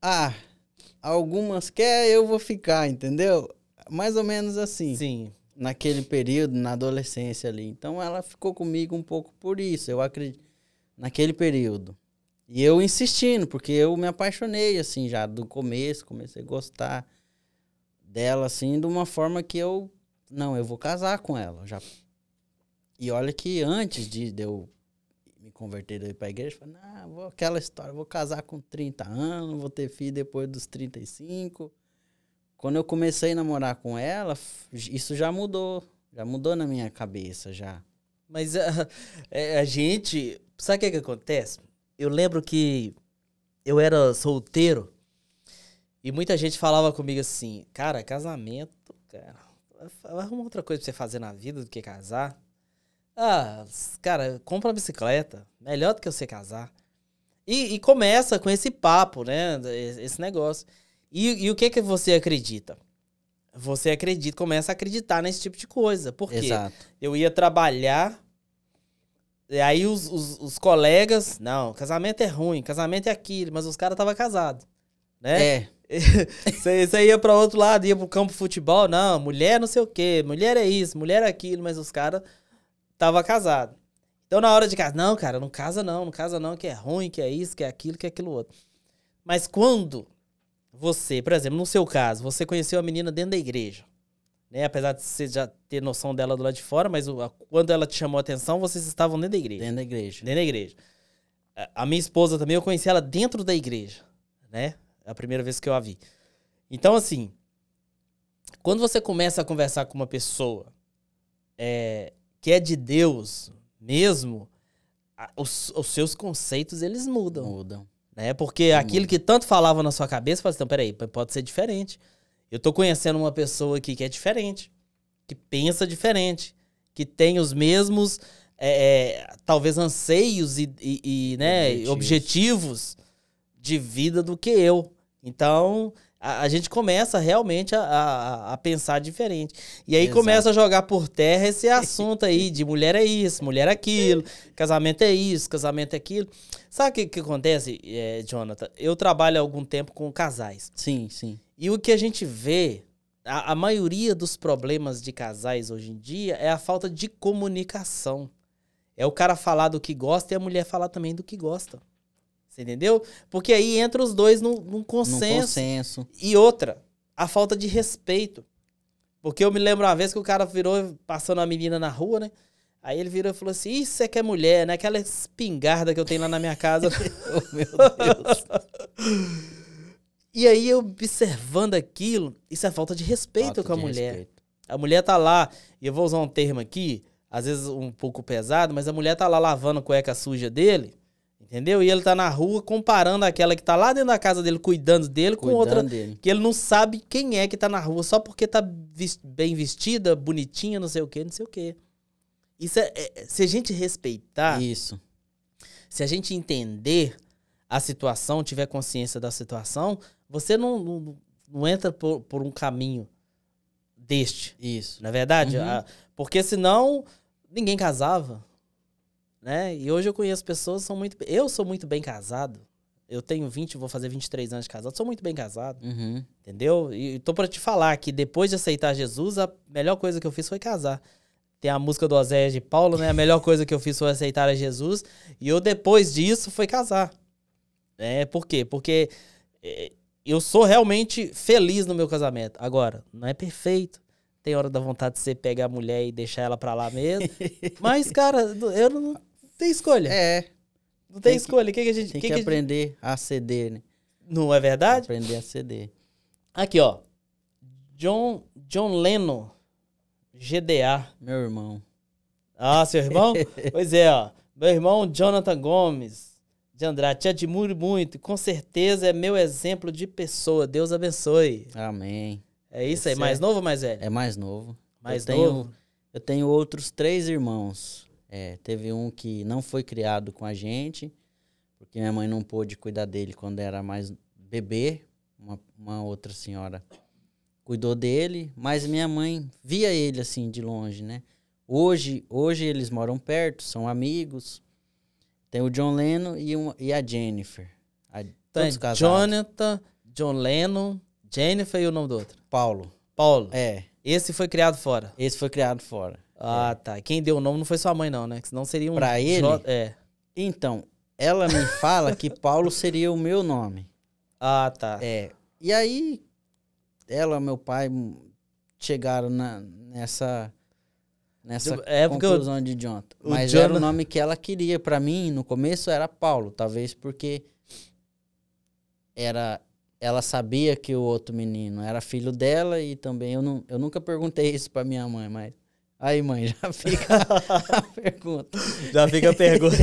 Ah, algumas quer, eu vou ficar, entendeu? Mais ou menos assim. Sim naquele período, na adolescência ali. Então ela ficou comigo um pouco por isso, eu acredito, naquele período. E eu insistindo, porque eu me apaixonei assim já do começo, comecei a gostar dela assim de uma forma que eu não, eu vou casar com ela, já. E olha que antes de, de eu me converter daí a igreja, eu falei, não, vou, aquela história, vou casar com 30 anos, vou ter filho depois dos 35. Quando eu comecei a namorar com ela, isso já mudou. Já mudou na minha cabeça, já. Mas a, eh, eh, a gente. Sabe o que, que acontece? Eu lembro que eu era solteiro e muita gente falava comigo assim: Cara, casamento, cara. Arruma outra coisa pra você fazer na vida do que casar. Ah, cara, compra uma bicicleta. Melhor do que você casar. E, e começa com esse papo, né? Esse negócio. E, e o que que você acredita? Você acredita, começa a acreditar nesse tipo de coisa. Porque Exato. eu ia trabalhar, e aí os, os, os colegas, não, casamento é ruim, casamento é aquilo, mas os caras estavam casados, né? É. você, ia para outro lado, ia pro campo futebol, não, mulher não sei o quê, mulher é isso, mulher é aquilo, mas os caras estavam casados. Então, na hora de casar, não, cara, não casa não, não casa não, que é ruim, que é isso, que é aquilo, que é aquilo outro. Mas quando você, por exemplo, no seu caso, você conheceu a menina dentro da igreja. Né? Apesar de você já ter noção dela do lado de fora, mas quando ela te chamou a atenção, vocês estavam dentro da igreja. Dentro da igreja. Dentro da igreja. A, minha esposa também, eu conheci ela dentro da igreja, né? É a primeira vez que eu a vi. Então, assim, quando você começa a conversar com uma pessoa é, que é de Deus mesmo, os, os, seus conceitos, eles mudam. Mudam. Né? Porque aquilo que tanto falava na sua cabeça, você fala assim, então, peraí, pode ser diferente. Eu tô conhecendo uma pessoa aqui que é diferente, que pensa diferente, que tem os mesmos, é, é talvez, anseios e, e, e né, objetivos. objetivos de vida do que eu. Então, a, a gente começa realmente a, a, a, pensar diferente. E aí Exato. começa a jogar por terra esse assunto aí de mulher é isso, mulher é aquilo, casamento é isso, casamento é aquilo. Sabe o que, que acontece, é, Jonathan? Eu trabalho há algum tempo com casais. Sim, sim. E o que a gente vê, a, a maioria dos problemas de casais hoje em dia é a falta de comunicação. É o cara falar do que gosta e a mulher falar também do que gosta entendeu? Porque aí entra os dois num, num consenso. Num consenso. E outra, a falta de respeito. Porque eu me lembro uma vez que o cara virou passando uma menina na rua, né? Aí ele virou e falou assim: Isso é que é mulher, né? Aquela espingarda que eu tenho lá na minha casa. oh, meu Deus. e aí, eu observando aquilo, isso é falta de respeito falta com a mulher. Respeito. A mulher tá lá, e eu vou usar um termo aqui, às vezes um pouco pesado, mas a mulher tá lá lavando a cueca suja dele. Entendeu? E ele tá na rua comparando aquela que tá lá dentro da casa dele, cuidando dele, cuidando com outra dele. que ele não sabe quem é que tá na rua só porque tá bem vestida, bonitinha, não sei o quê, não sei o quê. Isso é, é, é, se a gente respeitar. Isso. Se a gente entender a situação, tiver consciência da situação, você não, não, não entra por, por, um caminho deste. Isso. Na é verdade, uhum. a, ah, porque senão ninguém casava. Né? E hoje eu conheço pessoas são muito. Eu sou muito bem casado. Eu tenho 20, vou fazer 23 anos de casado. Sou muito bem casado. Uhum. Entendeu? E tô para te falar que depois de aceitar Jesus, a melhor coisa que eu fiz foi casar. Tem a música do Azé de Paulo, né? A melhor coisa que eu fiz foi aceitar a Jesus. E eu, depois disso, foi casar. É, por quê? Porque é, eu sou realmente feliz no meu casamento. Agora, não é perfeito. Tem hora da vontade de você pegar a mulher e deixar ela pra lá mesmo. Mas, cara, eu não tem escolha. É. Não tem, tem escolha. O que, que a gente tem que, que aprender gente... a ceder, né? Não é verdade? Aprender a ceder. Aqui, ó. John, John leno GDA. Meu irmão. Ah, seu irmão? pois é, ó. Meu irmão Jonathan Gomes de Andrade, te admiro muito. Com certeza é meu exemplo de pessoa. Deus abençoe. Amém. É isso Esse aí. Mais é... novo ou mais velho? É mais novo. Mais eu novo? Tenho, eu tenho outros três irmãos. É, teve um que não foi criado com a gente, porque minha mãe não pôde cuidar dele quando era mais bebê. Uma, uma outra senhora cuidou dele, mas minha mãe via ele assim de longe, né? Hoje, hoje eles moram perto, são amigos. Tem o John Lennon e, uma, e a Jennifer. A, Tem então, é Jonathan, John Lennon, Jennifer e o nome do outro? Paulo. Paulo. É. Esse foi criado fora? Esse foi criado fora. Ah, é. tá. Quem deu o nome não foi sua mãe, não, né? Que senão seria um. Pra ele? É. Então, ela me fala que Paulo seria o meu nome. Ah, tá. É. E aí, ela, meu pai, hum, chegaram na, nessa. Nessa é conclusão eu, de Jonathan. Mas o Jonathan... era o nome que ela queria para mim, no começo era Paulo, talvez porque era ela sabia que o outro menino era filho dela e também eu, não, eu nunca perguntei isso para minha mãe, mas Aí, mãe, já fica a pergunta. Já fica a pergunta.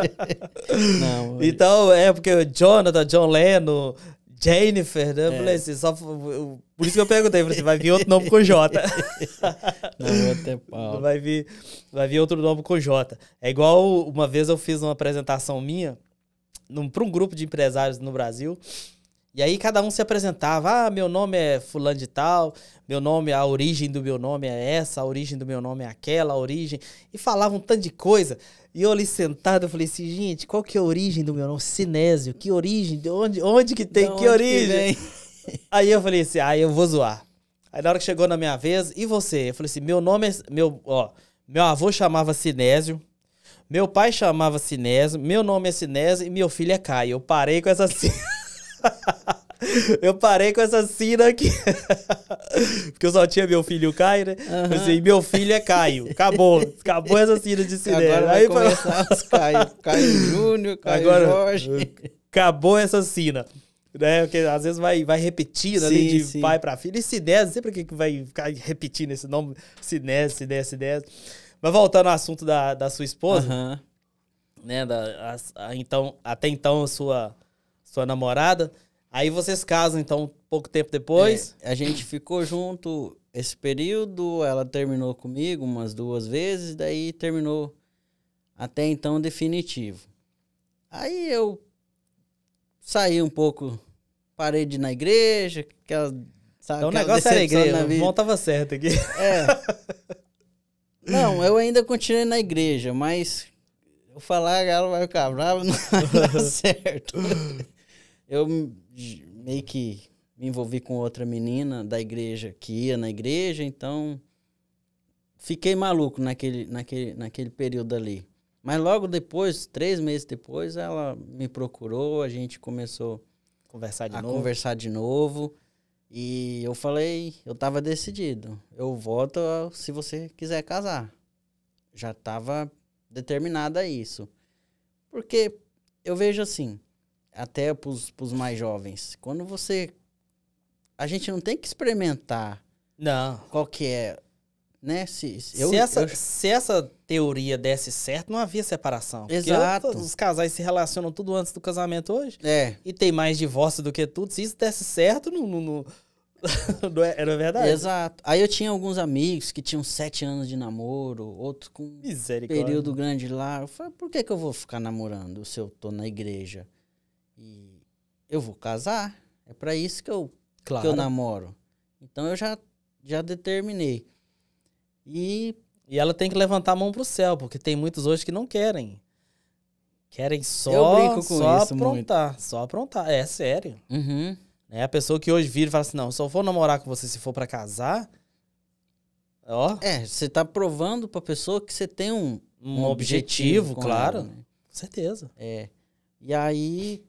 Não, então, é porque Jonathan, John Leno, Jennifer, né? É. Assim, só, por isso que eu perguntei, você assim, vai vir outro nome com J. Não, ter pau. Vai vir, vai vir outro nome com J. É igual uma vez eu fiz uma apresentação minha para um grupo de empresários no Brasil. E aí cada um se apresentava. Ah, meu nome é fulano de tal, meu nome, a origem do meu nome é essa, a origem do meu nome é aquela, a origem. E falava um tanto de coisa. E eu ali sentado, eu falei assim, gente, qual que é a origem do meu nome? Sinésio, que origem? De onde, onde que tem? que origem? Que aí eu falei assim, ah, eu vou zoar. Aí na hora que chegou na minha vez, e você? Eu falei assim, meu nome é. Meu, ó, meu avô chamava Sinésio. Meu pai chamava Sinésio, meu nome é Sinésio e meu filho é Caio. Eu parei com essa. eu parei com essa sina aqui. Porque eu só tinha meu filho Caio, né? Uhum. Eu meu filho é Caio. Acabou. Acabou essa sina de cinema. Agora vai Aí começar pra... os Caio. Caio Júnior, Caio Agora, Jorge. Acabou essa sina. Né? Porque às vezes vai, vai repetindo sim, ali de sim. pai para filho. E Sinés, sempre que vai ficar repetindo esse nome. Sinés, Sinés, Sinés. Mas voltando ao assunto da, da sua esposa, uhum. né? Da, a, a, então, até então a sua sua namorada. Aí vocês casam, então, pouco tempo depois. É, a gente ficou junto esse período, ela terminou comigo umas duas vezes, daí terminou até então definitivo. Aí eu saí um pouco, parei de ir na igreja, que ela, sabe, então o negócio era a igreja, o bom tava certo aqui. É. Não, eu ainda continuei na igreja, mas eu falar, ela vai ficar brava, não dá certo eu meio que me envolvi com outra menina da igreja que ia na igreja, então fiquei maluco naquele, naquele, naquele período ali. Mas logo depois, três meses depois, ela me procurou, a gente começou conversar de a novo. conversar de novo. E eu falei, eu tava decidido, eu volto se você quiser casar. Já tava determinada a isso. Porque eu vejo assim, até para os mais jovens. Quando você. A gente não tem que experimentar. Não. Qual que é. Né? Se, se, eu, se essa, eu... se essa teoria desse certo, não havia separação. Exato. os casais se relacionam tudo antes do casamento hoje. É. E tem mais divórcio do que tudo. Se isso desse certo, não. não, não... não é, era verdade. Exato. Aí eu tinha alguns amigos que tinham sete anos de namoro, outros com um período grande lá. Eu falei, por que, que eu vou ficar namorando se eu tô na igreja? eu vou casar. É para isso que eu, claro. que eu namoro. Então eu já, já determinei. E. E ela tem que levantar a mão pro céu, porque tem muitos hoje que não querem. Querem só, só aprontar. Muito. Só aprontar. É, sério. Uhum. É a pessoa que hoje vira e fala assim: não, eu só vou namorar com você se for para casar. Ó. É, você tá provando pra pessoa que você tem um, um, um objetivo, objetivo claro. Ela, né? Com certeza. É. E aí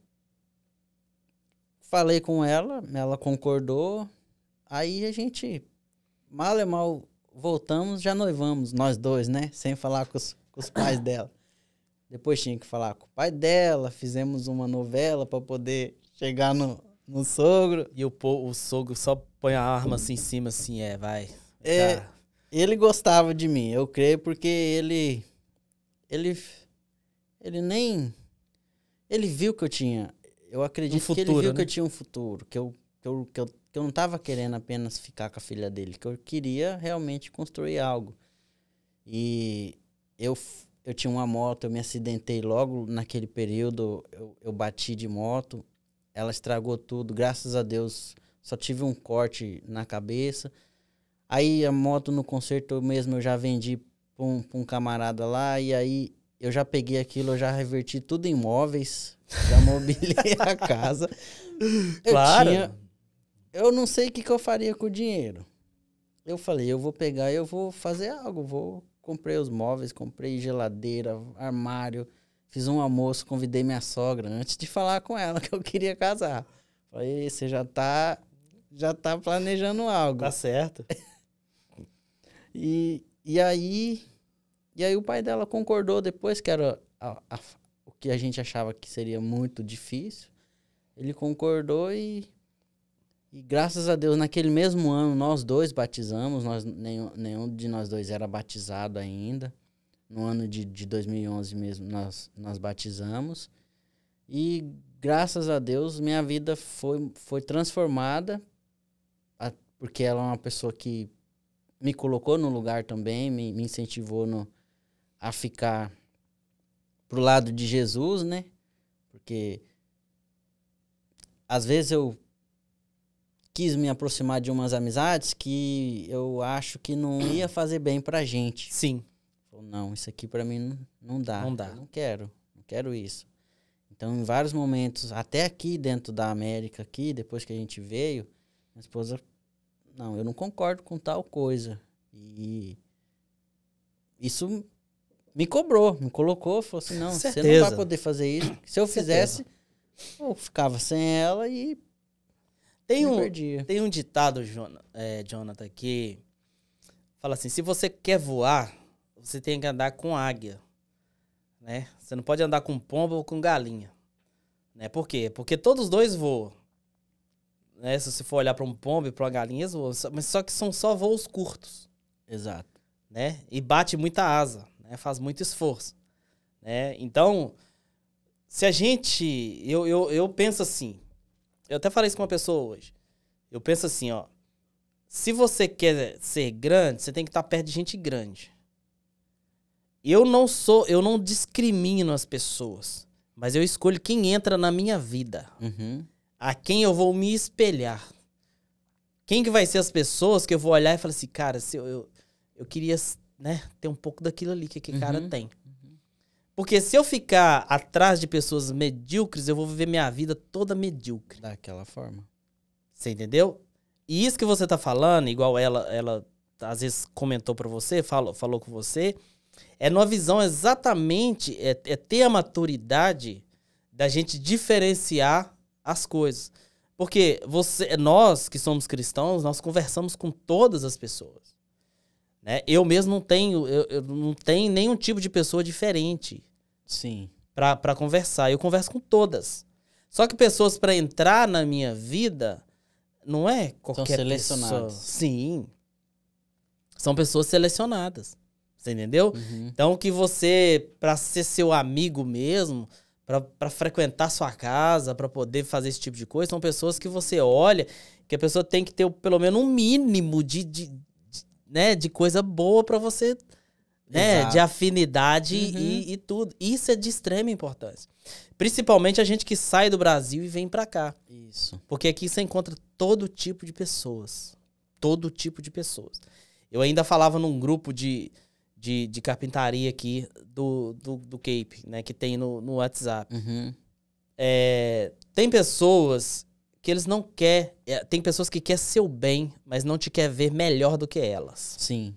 Falei com ela, ela concordou. Aí a gente, mal e mal, voltamos, já noivamos, nós dois, né? Sem falar com os, com os pais dela. Depois tinha que falar com o pai dela, fizemos uma novela para poder chegar no, no sogro. E o, o sogro só põe a arma assim em cima, assim, é, vai. É, ele gostava de mim, eu creio, porque ele. Ele. Ele nem. Ele viu que eu tinha eu acredito um futuro, que ele viu né? que eu tinha um futuro, que eu, que eu, que eu, que eu não estava querendo apenas ficar com a filha dele, que eu queria realmente construir algo. E eu, eu tinha uma moto, eu me acidentei logo naquele período, eu, eu bati de moto, ela estragou tudo, graças a Deus só tive um corte na cabeça. Aí a moto no concerto mesmo eu já vendi para um, um, camarada lá, e aí eu já peguei aquilo, eu já reverti tudo em imóveis, já mobilei a casa. Eu claro. Tinha, eu não sei o que, que eu faria com o dinheiro. Eu falei, eu vou pegar, eu vou fazer algo, vou comprei os móveis, comprei geladeira, armário, fiz um almoço, convidei minha sogra antes de falar com ela que eu queria casar. Falei, você já tá já tá planejando algo. Tá certo. e, e aí e aí o pai dela concordou depois, que era a, a, o que a gente achava que seria muito difícil. Ele concordou e, e graças a Deus, naquele mesmo ano, nós dois batizamos. Nós, nenhum, nenhum de nós dois era batizado ainda. No ano de, de 2011 mesmo, nós, nós batizamos. E graças a Deus, minha vida foi, foi transformada, porque ela é uma pessoa que me colocou no lugar também, me, me incentivou no, a ficar pro lado de Jesus, né? Porque às vezes eu quis me aproximar de umas amizades que eu acho que não ia fazer bem pra gente. Sim. não, isso aqui pra mim não, não dá. Não dá. Eu não quero, não quero isso. Então, em vários momentos, até aqui dentro da América, aqui, depois que a gente veio, minha esposa, não, eu não concordo com tal coisa. E isso me cobrou, me colocou, falou assim: não, Certeza. você não vai poder fazer isso. Se eu fizesse, eu ficava sem ela e. Tem um, perdia. tem um ditado, Jonathan, é, Jonathan, que fala assim: se você quer voar, você tem que andar com águia. Né? Você não pode andar com pomba ou com galinha. Né? Por quê? Porque todos dois voam. Né? Se você for olhar para um pombo e para uma galinha, eles voam. Mas só que são só voos curtos. Exato. Né? E bate muita asa né? Faz muito esforço, né? Então, se a gente... Eu, eu, eu penso assim, eu até falei isso com uma pessoa hoje. Eu penso assim, ó. Se você quer ser grande, você tem que estar perto de gente grande. Eu não sou, eu não discrimino as pessoas, mas eu escolho quem entra na minha vida, uhum. a quem eu vou me espelhar. Quem que vai ser as pessoas que eu vou olhar e falar assim, cara, se eu, eu, eu queria né, ter um pouco daquilo ali que aquele uhum. cara tem. Uhum. Porque se eu ficar atrás de pessoas medíocres, eu vou viver minha vida toda medíocre. Daquela forma. Você entendeu? E isso que você tá falando, igual ela, ela às vezes comentou para você, falou, falou com você, é numa visão exatamente, é, é ter a maturidade da gente diferenciar as coisas. Porque você, nós que somos cristãos, nós conversamos com todas as pessoas. Né? Eu mesmo não tenho, eu, eu não tenho nenhum tipo de pessoa diferente. Sim. Para conversar. Eu converso com todas. Só que pessoas para entrar na minha vida não é qualquer São selecionadas. Pessoa. Sim. São pessoas selecionadas. Você entendeu? Uhum. Então que você para ser seu amigo mesmo, para frequentar sua casa, para poder fazer esse tipo de coisa, são pessoas que você olha, que a pessoa tem que ter pelo menos um mínimo de, de né, de coisa boa para você, né, Exato. de afinidade uhum. e, e, tudo. Isso é de extrema importância. Principalmente a gente que sai do Brasil e vem para cá. Isso. Porque aqui você encontra todo tipo de pessoas. Todo tipo de pessoas. Eu ainda falava num grupo de, de, de carpintaria aqui do, do, do, Cape, né, que tem no, no WhatsApp. Uhum. É, tem pessoas que eles não querem. É, tem pessoas que quer seu bem, mas não te quer ver melhor do que elas. Sim.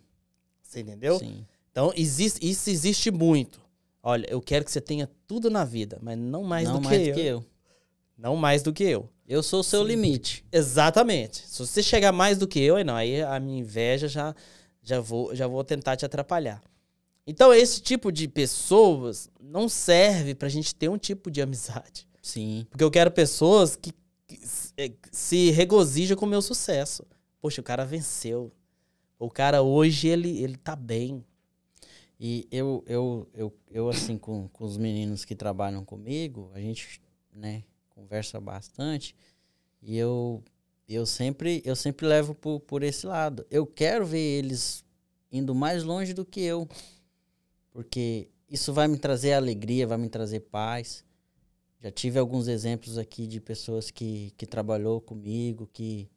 Você entendeu? Sim. Então, existe, isso existe muito. Olha, eu quero que você tenha tudo na vida, mas não mais, não do, mais que do que eu. Não mais do que eu. Eu sou o seu Sim. limite. Exatamente. Se você chegar mais do que eu, aí é não, aí a minha inveja já, já, vou, já vou tentar te atrapalhar. Então, esse tipo de pessoas não serve pra gente ter um tipo de amizade. Sim. Porque eu quero pessoas que é, se regozija com o meu sucesso. Poxa, o cara venceu. O cara hoje, ele, ele tá bem. E eu, eu, eu, eu assim, com, com os meninos que trabalham comigo, a gente, né, conversa bastante. E eu, eu sempre, eu sempre levo por, por esse lado. Eu quero ver eles indo mais longe do que eu. Porque isso vai me trazer alegria, vai me trazer paz. Já tive alguns exemplos aqui de pessoas que, que trabalhou comigo, que,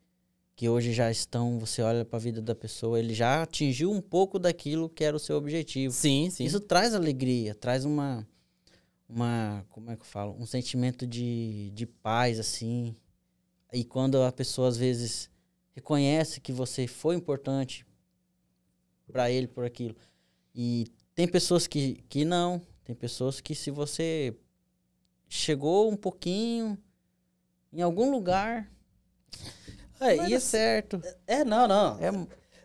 que hoje já estão, você olha para a vida da pessoa, ele já atingiu um pouco daquilo que era o seu objetivo. Sim, sim. Isso traz alegria, traz uma uma, como é que eu falo, um sentimento de, de paz assim. E quando a pessoa às vezes reconhece que você foi importante para ele por aquilo. E tem pessoas que, que não, tem pessoas que se você chegou um pouquinho em algum lugar. É, é certo. É, não, não.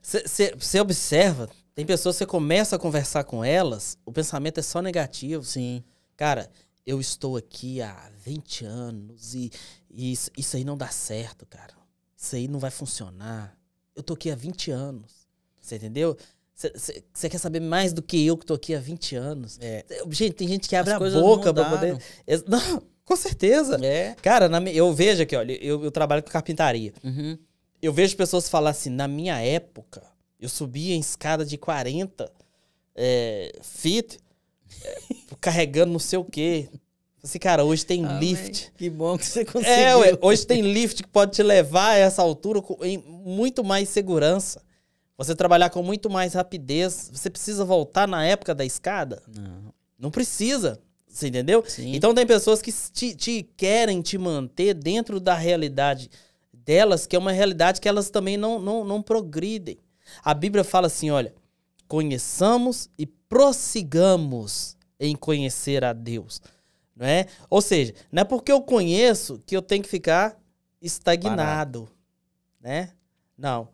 Você é... observa, tem pessoas você começa a conversar com elas, o pensamento é só negativo. Sim. Cara, eu estou aqui há 20 anos e, e isso, isso, aí não dá certo, cara. Isso aí não vai funcionar. Eu tô aqui há 20 anos. Você entendeu? Você quer saber mais do que eu que tô aqui há 20 anos? É. Gente, tem gente que abre As a boca para poder. Não, com certeza. É. Cara, na, eu vejo aqui, olha, eu, eu trabalho com carpintaria. Uhum. Eu vejo pessoas falar assim, na minha época, eu subia em escada de 40 é, feet, é, carregando não sei o quê. Assim, cara, hoje tem ah, lift. que bom que você conseguiu. É, ué, hoje tem lift que pode te levar a essa altura com muito mais segurança. Você trabalhar com muito mais rapidez, você precisa voltar na época da escada? Não. Não precisa. Você entendeu? Sim. Então tem pessoas que te, te querem te manter dentro da realidade delas, que é uma realidade que elas também não, não, não progridem. A Bíblia fala assim: olha, conheçamos e prossigamos em conhecer a Deus. Não é? Ou seja, não é porque eu conheço que eu tenho que ficar estagnado. Parado. Né? Não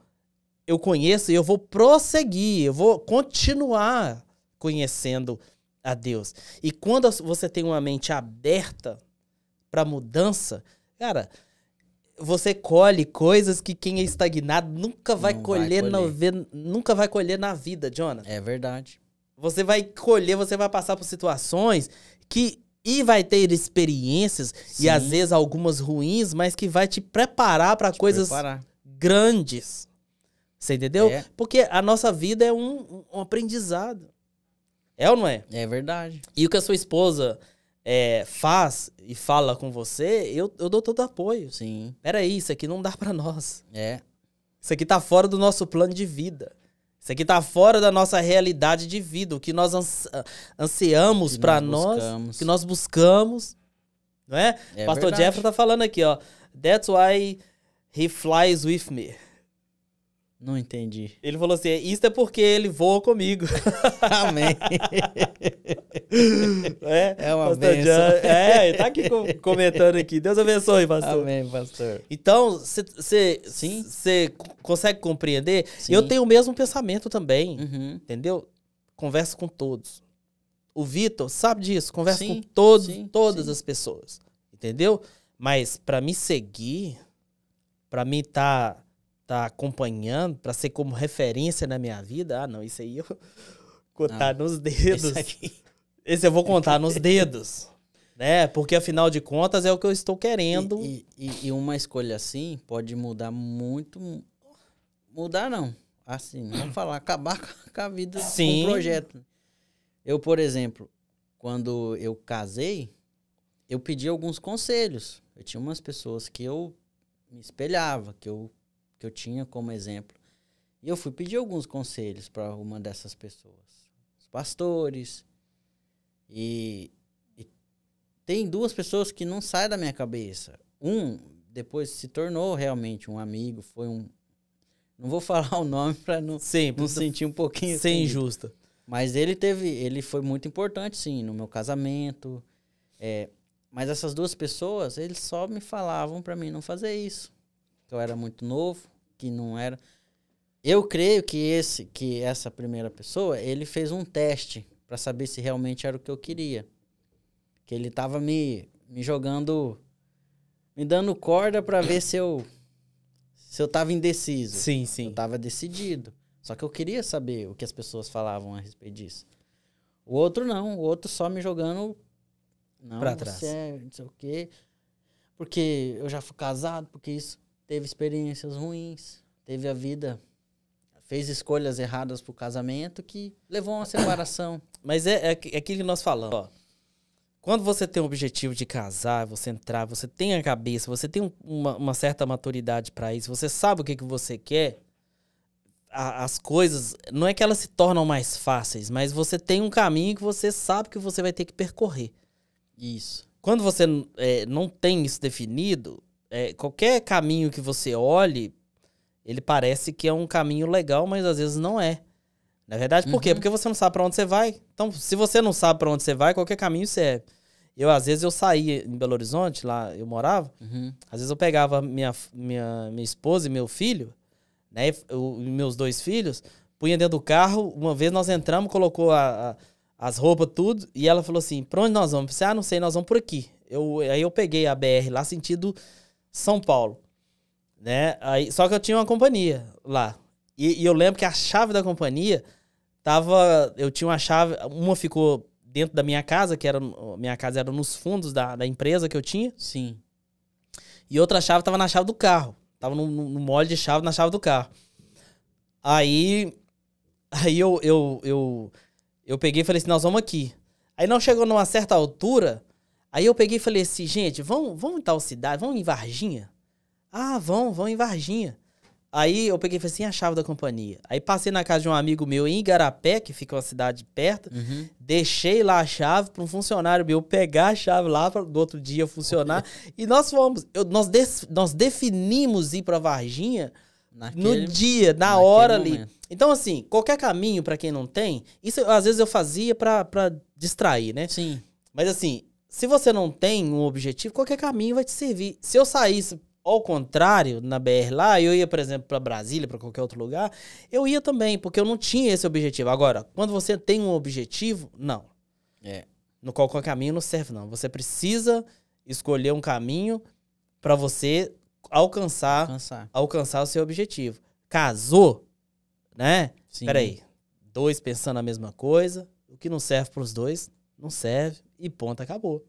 eu conheço e eu vou prosseguir, eu vou continuar conhecendo a Deus. E quando você tem uma mente aberta para mudança, cara, você colhe coisas que quem é estagnado nunca vai, colher, vai colher, Na, nunca vai colher na vida, Jonathan. É verdade. Você vai colher, você vai passar por situações que e vai ter experiências Sim. e às vezes algumas ruins, mas que vai te preparar para coisas preparar. grandes. Você entendeu? É. Porque a nossa vida é um, um aprendizado. É ou não é? É verdade. E o que a sua esposa é, faz e fala com você, eu, eu dou todo apoio. Sim. Peraí, isso aqui não dá para nós. É. Isso aqui tá fora do nosso plano de vida. Isso aqui tá fora da nossa realidade de vida. O que nós ah, ansiamos para nós, o que nós buscamos. Não é? é Pastor verdade. Jeffrey tá falando aqui, ó. That's why he flies with me. Não entendi. Ele falou assim: é, Isso é porque ele voa comigo. Amém. é, é uma pastor benção. John, é, tá aqui comentando aqui. Deus abençoe, pastor. Amém, pastor. Então, você consegue compreender? Sim. Eu tenho o mesmo pensamento também, uhum. entendeu? Converso com todos. O Vitor sabe disso, conversa sim, com todos, sim, todas as pessoas, entendeu? Mas para me seguir, para mim estar. Tá tá acompanhando para ser como referência na minha vida, ah, não, isso aí eu contar não, nos dedos. Esse, aqui... esse eu vou contar nos dedos. Né? Porque afinal de contas é o que eu estou querendo. E, e, e uma escolha assim pode mudar muito. Mudar não. Assim, não falar, acabar com a vida Sim. do um projeto. Eu, por exemplo, quando eu casei, eu pedi alguns conselhos. Eu tinha umas pessoas que eu me espelhava, que eu que eu tinha como exemplo. E eu fui pedir alguns conselhos para uma dessas pessoas, os pastores. E, e tem duas pessoas que não saem da minha cabeça. Um depois se tornou realmente um amigo, foi um não vou falar o nome para não, não sentir um pouquinho sem assim, injusta. Mas ele teve, ele foi muito importante sim no meu casamento. É, mas essas duas pessoas, eles só me falavam para mim não fazer isso que eu era muito novo, que não era. Eu creio que esse, que essa primeira pessoa, ele fez um teste para saber se realmente era o que eu queria. Que ele tava me, me jogando, me dando corda para ver se eu se eu tava indeciso. Sim, sim. Eu tava decidido. Só que eu queria saber o que as pessoas falavam a respeito disso. O outro não, o outro só me jogando não, pra trás. Você é, não sei o quê. Porque eu já fui casado, porque isso teve experiências ruins, teve a vida, fez escolhas erradas pro casamento que levou a uma separação. Mas é, é, é aquilo que nós falamos, ó. Quando você tem o objetivo de casar, você entrar, você tem a cabeça, você tem uma, uma, certa maturidade para isso, você sabe o que, que você quer, a, as coisas, não é que elas se tornam mais fáceis, mas você tem um caminho que você sabe que você vai ter que percorrer. Isso. Quando você é, não tem isso definido, é, qualquer caminho que você olhe, ele parece que é um caminho legal, mas às vezes não é. Na verdade, por uhum. quê? Porque você não sabe para onde você vai. Então, se você não sabe para onde você vai, qualquer caminho serve. É. Eu, às vezes, eu saía em Belo Horizonte, lá eu morava. Uhum. Às vezes eu pegava minha, minha, minha esposa e meu filho, né? Eu, meus dois filhos, punha dentro do carro. Uma vez nós entramos, colocou a, a, as roupas, tudo. E ela falou assim, pra onde nós vamos? Eu disse, assim, ah, não sei, nós vamos por aqui. Eu, aí eu peguei a BR lá, sentido são Paulo. Né? Aí, só que eu tinha uma companhia lá. E, e eu lembro que a chave da companhia tava. Eu tinha uma chave. Uma ficou dentro da minha casa, que era. Minha casa era nos fundos da, da empresa que eu tinha. Sim. E outra chave tava na chave do carro. Tava no, no molde de chave na chave do carro. Aí. Aí eu, eu, eu, eu peguei e falei assim: nós vamos aqui. Aí não chegou numa certa altura, Aí eu peguei e falei assim, gente, vão, vão em tal cidade, vão em Varginha? Ah, vão, vão em Varginha. Aí eu peguei e falei assim, a chave da companhia. Aí passei na casa de um amigo meu em Igarapé, que fica uma cidade perto, uhum. deixei lá a chave para um funcionário meu pegar a chave lá para do outro dia funcionar. e nós fomos, eu, nós, des, nós definimos ir para Varginha naquele, no dia, na hora momento. ali. Então assim, qualquer caminho para quem não tem, isso às vezes eu fazia para distrair, né? Sim. Mas assim, se você não tem um objetivo, qualquer caminho vai te servir. Se eu saísse ao contrário na BR lá, eu ia, por exemplo, para Brasília, para qualquer outro lugar, eu ia também, porque eu não tinha esse objetivo. Agora, quando você tem um objetivo, não. É. No qualquer caminho não serve não. Você precisa escolher um caminho para você alcançar, alcançar alcançar o seu objetivo. Casou, né? Sim. Peraí, dois pensando a mesma coisa, o que não serve para os dois não serve e ponto, acabou.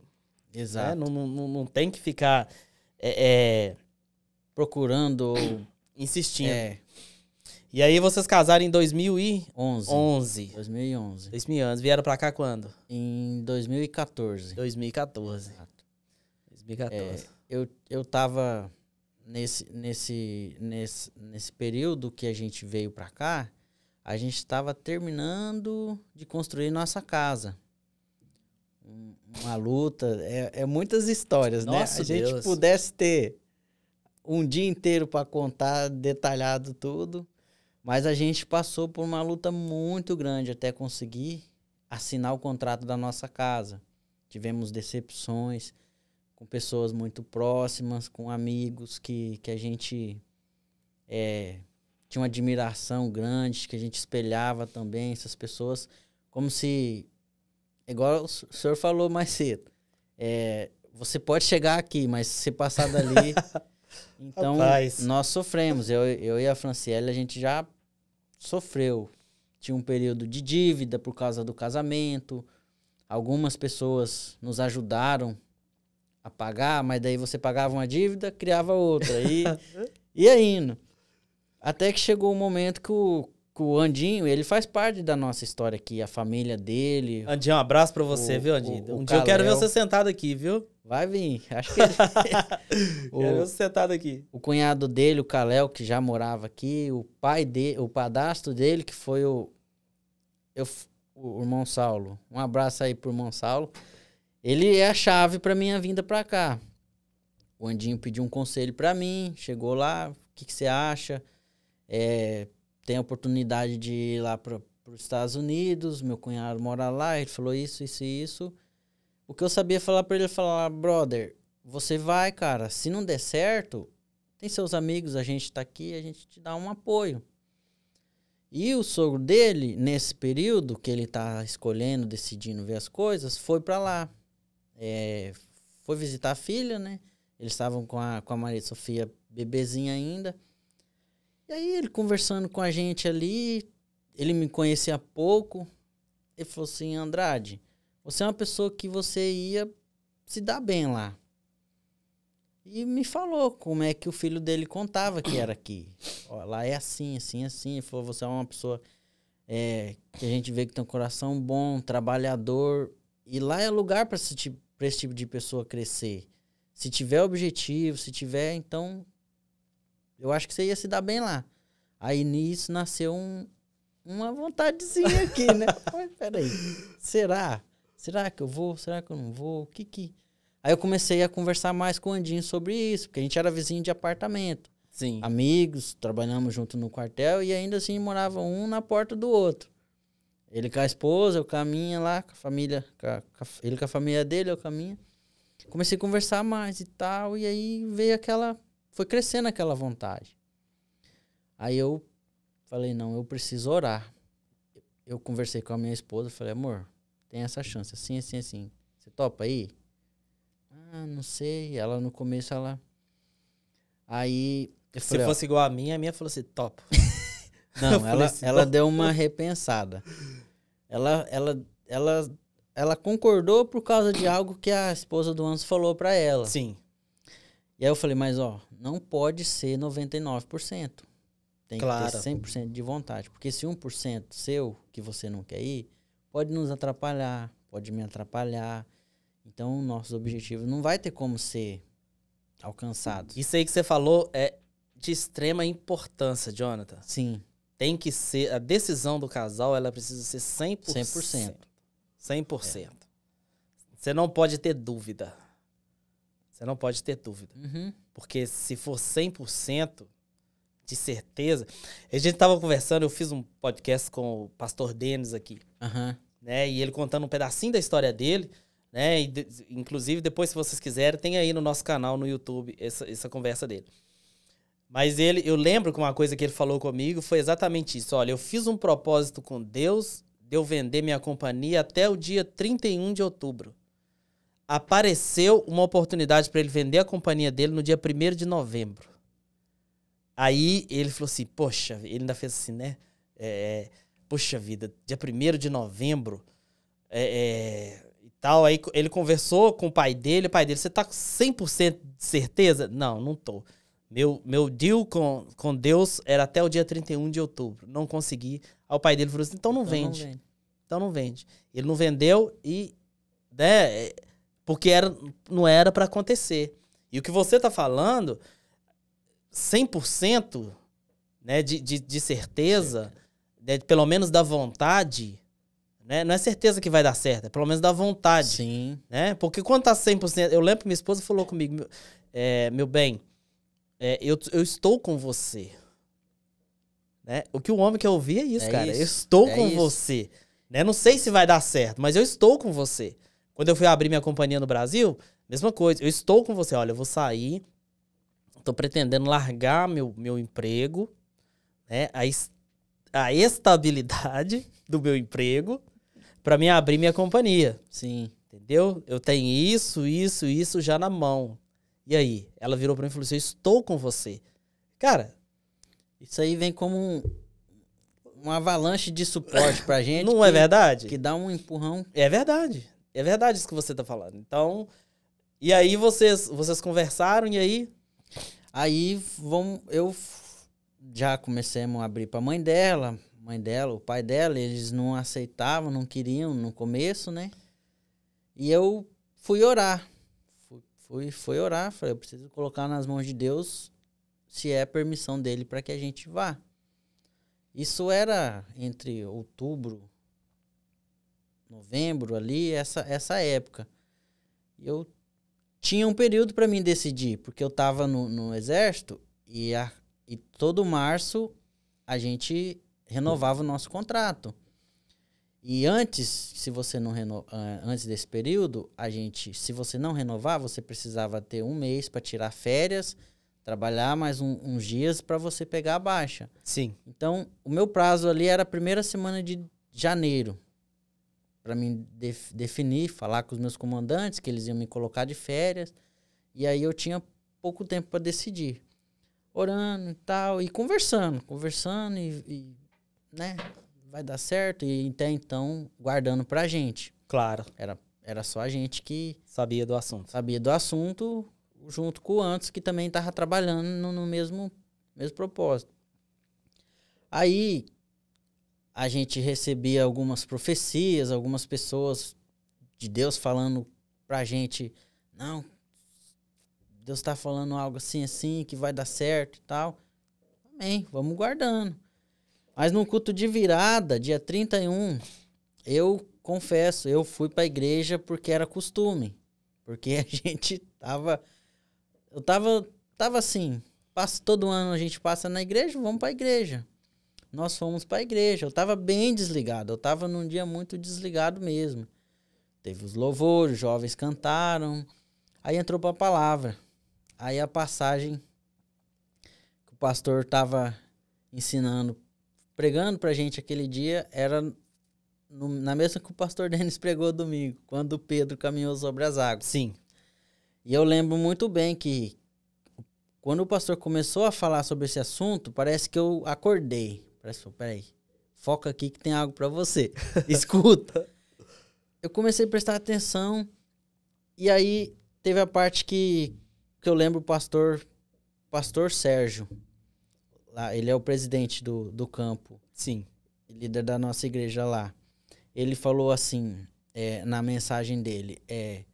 Exato. É, não, não, não tem que ficar é, é, procurando, insistindo. É. E aí vocês casaram em 2011? 11. 2011. 2011. Vieram pra cá quando? Em 2014. 2014. Exato. 2014. É, eu, eu tava nesse, nesse, nesse, nesse período que a gente veio pra cá, a gente estava terminando de construir nossa casa uma luta. É, é muitas histórias, né? Nossa né? A gente pudesse ter um dia inteiro para contar detalhado tudo, mas a gente passou por uma luta muito grande até conseguir assinar o contrato da nossa casa. Tivemos decepções com pessoas muito próximas, com amigos que, que a gente é, tinha uma admiração grande, que a gente espelhava também essas pessoas, como se igual o senhor falou mais cedo. É, você pode chegar aqui, mas se passar dali. então, Rapaz. nós sofremos. Eu, eu e a Franciele, a gente já sofreu. Tinha um período de dívida por causa do casamento. Algumas pessoas nos ajudaram a pagar, mas daí você pagava uma dívida, criava outra. E, e indo. Até que chegou o um momento que o, com o Andinho, ele faz parte da nossa história aqui, a família dele. Andinho, um abraço pra você, o, viu, Andinho? O, o um dia eu quero ver você sentado aqui, viu? Vai vir, acho que ele... o, quero ver você sentado aqui. O cunhado dele, o Calel que já morava aqui, o pai dele, o padastro dele, que foi o... Eu, o irmão Saulo. Um abraço aí pro irmão Saulo. Ele é a chave pra minha vinda pra cá. O Andinho pediu um conselho pra mim, chegou lá, o que, que você acha? É, tem a oportunidade de ir lá para os Estados Unidos, meu cunhado mora lá, ele falou isso, isso e isso. O que eu sabia falar para ele, falar, brother, você vai, cara, se não der certo, tem seus amigos, a gente está aqui, a gente te dá um apoio. E o sogro dele, nesse período que ele está escolhendo, decidindo ver as coisas, foi para lá. É, foi visitar a filha, né? Eles estavam com a, com a Maria Sofia bebezinha ainda. E aí ele conversando com a gente ali, ele me conhecia há pouco, ele falou assim, Andrade, você é uma pessoa que você ia se dar bem lá. E me falou como é que o filho dele contava que era aqui. Ó, lá é assim, assim, assim. Ele falou, você é uma pessoa é, que a gente vê que tem um coração bom, trabalhador. E lá é lugar para esse, tipo, esse tipo de pessoa crescer. Se tiver objetivo, se tiver, então eu acho que você ia se dar bem lá. Aí nisso nasceu um, uma vontadezinha aqui, né? Mas peraí, será? Será que eu vou? Será que eu não vou? O que que... Aí eu comecei a conversar mais com o Andinho sobre isso, porque a gente era vizinho de apartamento. Sim. Amigos, trabalhamos junto no quartel e ainda assim morava um na porta do outro. Ele com a esposa, eu caminho lá, com a família, com a, com a, ele com a família dele, eu caminho. Comecei a conversar mais e tal, e aí veio aquela foi crescendo aquela vontade. Aí eu falei, não, eu preciso orar. Eu conversei com a minha esposa, falei, amor, tem essa chance, assim, assim, assim. Você topa aí? Ah, não sei. Ela no começo, ela. Aí. Se falei, fosse igual a minha, a minha falou assim, topo. não, ela, assim, ela deu uma repensada. Ela, ela, ela, ela concordou por causa de algo que a esposa do Anso falou para ela. Sim. E aí eu falei, mas ó, não pode ser 99%. Tem claro. que ter 100% de vontade. Porque se 1% seu, que você não quer ir, pode nos atrapalhar, pode me atrapalhar. Então, nossos objetivos não vai ter como ser alcançados. Isso aí que você falou é de extrema importância, Jonathan. Sim. Tem que ser, a decisão do casal, ela precisa ser 100%. 100%. 100%. É. Você não pode ter dúvida. Você não pode ter dúvida. Uhum. Porque se for 100% de certeza. A gente tava conversando, eu fiz um podcast com o pastor Denis aqui. Uhum. Né? E ele contando um pedacinho da história dele. Né? E de, inclusive, depois, se vocês quiserem, tem aí no nosso canal no YouTube essa, essa conversa dele. Mas ele, eu lembro que uma coisa que ele falou comigo foi exatamente isso. Olha, eu fiz um propósito com Deus de eu vender minha companhia até o dia 31 de outubro apareceu uma oportunidade para ele vender a companhia dele no dia 1 de novembro. Aí ele falou assim: Poxa, ele ainda fez assim, né? É, poxa vida, dia 1 de novembro é, é, e tal. Aí ele conversou com o pai dele. O pai dele: Você tá com 100% de certeza? Não, não tô. Meu, meu deal com, com Deus era até o dia 31 de outubro. Não consegui. Aí o pai dele falou assim: Então não então vende. Não vende. Então não vende. Ele não vendeu e. Né, é, porque era, não era para acontecer. E o que você tá falando, 100% né, de, de, de certeza, né, pelo menos da vontade, né? Não é certeza que vai dar certo, é pelo menos da vontade. Sim. Né? Porque quando tá 100%, eu lembro que minha esposa falou comigo, é, meu bem, é, eu, eu estou com você. Né? O que o homem quer ouvir é isso, é cara. Isso, eu estou é com isso. você. Né? Não sei se vai dar certo, mas eu estou com você. Quando eu fui abrir minha companhia no Brasil, mesma coisa. Eu estou com você, olha, eu vou sair, estou pretendendo largar meu, meu emprego, né? A, est a estabilidade do meu emprego para mim abrir minha companhia. Sim. Entendeu? Eu tenho isso, isso, isso já na mão. E aí? Ela virou para mim e falou assim: Eu estou com você. Cara. Isso aí vem como um, uma avalanche de suporte pra gente. Não que, é verdade? Que dá um empurrão. É verdade. É verdade isso que você tá falando. Então, e aí vocês, vocês conversaram e aí? Aí vamos, eu já comecemos a abrir para mãe dela, mãe dela, o pai dela, eles não aceitavam, não queriam no começo, né? E eu fui orar. Fui, fui, fui orar, falei, eu preciso colocar nas mãos de Deus se é permissão dele para que a gente vá. Isso era entre outubro novembro ali, essa, essa época. Eu tinha um período para mim decidir, porque eu estava no, no exército e, a, e todo março a gente renovava o nosso contrato. E antes, se você não reno... Ah, antes desse período, a gente, se você não renovar, você precisava ter um mês para tirar férias, trabalhar mais um, uns dias para você pegar a baixa. Sim. Então, o meu prazo ali era a primeira semana de janeiro para mim def definir, falar com os meus comandantes que eles iam me colocar de férias. E aí eu tinha pouco tempo para decidir. Orando e tal, e conversando, conversando e, e, né, vai dar certo. E até então guardando pra gente. Claro. Era, era só a gente que. Sabia do assunto. Sabia do assunto, junto com o Antes, que também estava trabalhando no, no mesmo, mesmo propósito. Aí, a gente recebia algumas profecias, algumas pessoas de Deus falando pra gente, não, Deus está falando algo assim, assim, que vai dar certo e tal. Amém, vamos guardando. Mas no culto de virada, dia 31, eu confesso, eu fui para a igreja porque era costume. Porque a gente tava. Eu tava, tava assim. Passo, todo ano a gente passa na igreja, vamos para a igreja nós fomos para a igreja. Eu estava bem desligado, eu estava num dia muito desligado mesmo. Teve os louvores, os jovens cantaram. Aí entrou para a palavra. Aí a passagem que o pastor estava ensinando, pregando para gente aquele dia, era no, na mesma que o pastor Denis pregou domingo, quando Pedro caminhou sobre as águas. Sim. E eu lembro muito bem que quando o pastor começou a falar sobre esse assunto, parece que eu acordei. Professor, assim, peraí. Foca aqui que tem algo para você. Escuta. Eu comecei a prestar atenção. E aí teve a parte que, que eu lembro o pastor, pastor Sérgio. Lá, ele é o presidente do, do campo. Sim. Líder da nossa igreja lá. Ele falou assim, é, na mensagem dele, é,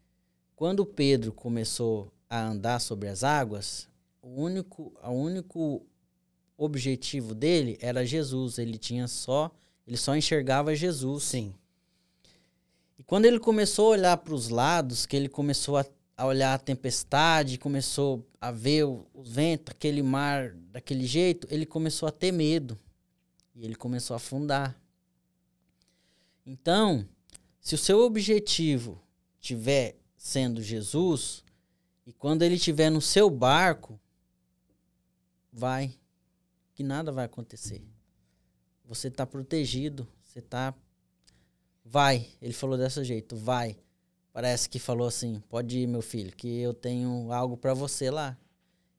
quando Pedro começou a andar sobre as águas, o único, o único objetivo dele era Jesus. Ele tinha só, ele só enxergava Jesus. Sim. E quando ele começou a olhar para os lados, que ele começou a, a, olhar a tempestade, começou a ver o, o vento, aquele mar daquele jeito, ele começou a ter medo. E ele começou a afundar. Então, se o seu objetivo tiver sendo Jesus, e quando ele estiver no seu barco, vai que nada vai acontecer. Você está protegido, você está. Vai. Ele falou desse jeito, vai. Parece que falou assim: pode ir, meu filho, que eu tenho algo para você lá.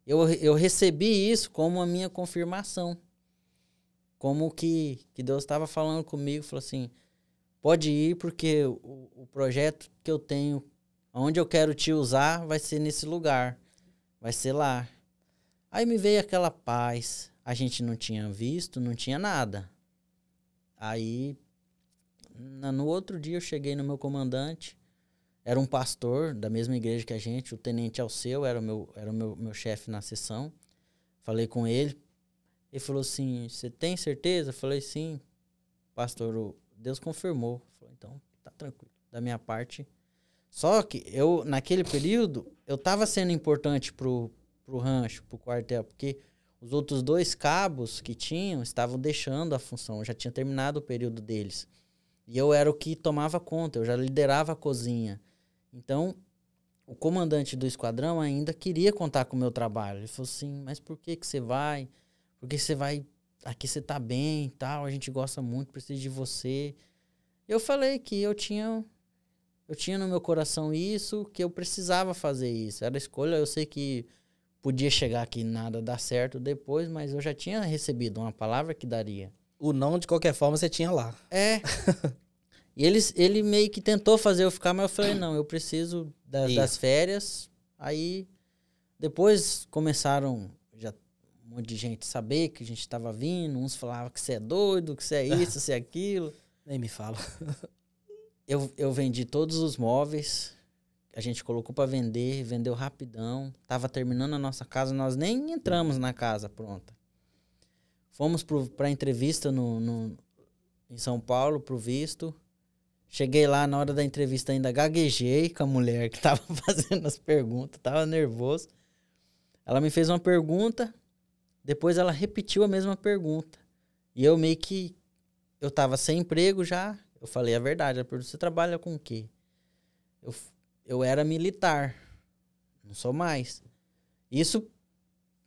Eu, eu recebi isso como a minha confirmação. Como que, que Deus estava falando comigo, falou assim: pode ir, porque o, o projeto que eu tenho, onde eu quero te usar, vai ser nesse lugar, vai ser lá. Aí me veio aquela paz, a gente não tinha visto, não tinha nada. Aí, no outro dia, eu cheguei no meu comandante, era um pastor da mesma igreja que a gente, o tenente Alceu era o meu, era o meu, meu chefe na sessão. Falei com ele, ele falou assim: Você tem certeza? Eu falei: Sim, pastor, Deus confirmou. Falei, então, tá tranquilo, da minha parte. Só que eu, naquele período, eu tava sendo importante pro, pro rancho, pro quartel, porque os outros dois cabos que tinham estavam deixando a função, já tinha terminado o período deles. E eu era o que tomava conta, eu já liderava a cozinha. Então, o comandante do esquadrão ainda queria contar com o meu trabalho. Ele falou assim: "Mas por que que você vai? Por que você vai? Aqui você tá bem, tal, a gente gosta muito, precisa de você". Eu falei que eu tinha eu tinha no meu coração isso, que eu precisava fazer isso. Era escolha, eu sei que podia chegar aqui nada dar certo depois, mas eu já tinha recebido uma palavra que daria. O não, de qualquer forma, você tinha lá. É. e eles, ele meio que tentou fazer eu ficar, mas eu falei, não, eu preciso da, das férias. Aí, depois começaram já um monte de gente saber que a gente estava vindo. Uns falavam que você é doido, que você é isso, você é aquilo. Nem me fala. eu, eu vendi todos os móveis a gente colocou para vender, vendeu rapidão. Tava terminando a nossa casa, nós nem entramos na casa pronta. Fomos para entrevista no, no, em São Paulo, pro visto. Cheguei lá, na hora da entrevista ainda gaguejei com a mulher que tava fazendo as perguntas, tava nervoso. Ela me fez uma pergunta, depois ela repetiu a mesma pergunta. E eu meio que. Eu tava sem emprego já. Eu falei a verdade. Ela perguntou: você trabalha com o quê? Eu eu era militar. Não sou mais. Isso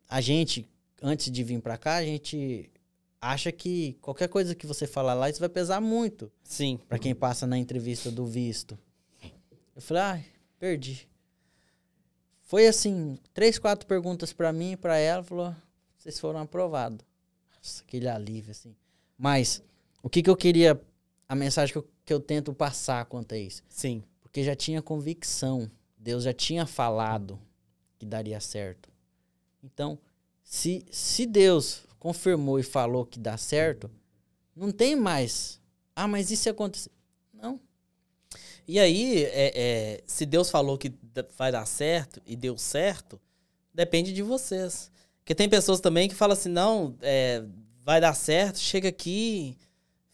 a gente antes de vir para cá, a gente acha que qualquer coisa que você falar lá, isso vai pesar muito. Sim. Para quem passa na entrevista do visto. Eu falei: "Ah, perdi". Foi assim, três, quatro perguntas para mim e para ela, falou: "Vocês foram aprovados". Nossa, aquele alívio assim. Mas o que que eu queria a mensagem que eu, que eu tento passar quanto a isso? Sim porque já tinha convicção. Deus já tinha falado que daria certo. Então, se, se Deus confirmou e falou que dá certo, não tem mais. Ah, mas isso aconteceu. Não. E aí, é, é, se Deus falou que vai dar certo e deu certo, depende de vocês. Porque tem pessoas também que falam assim: não, é, vai dar certo, chega aqui,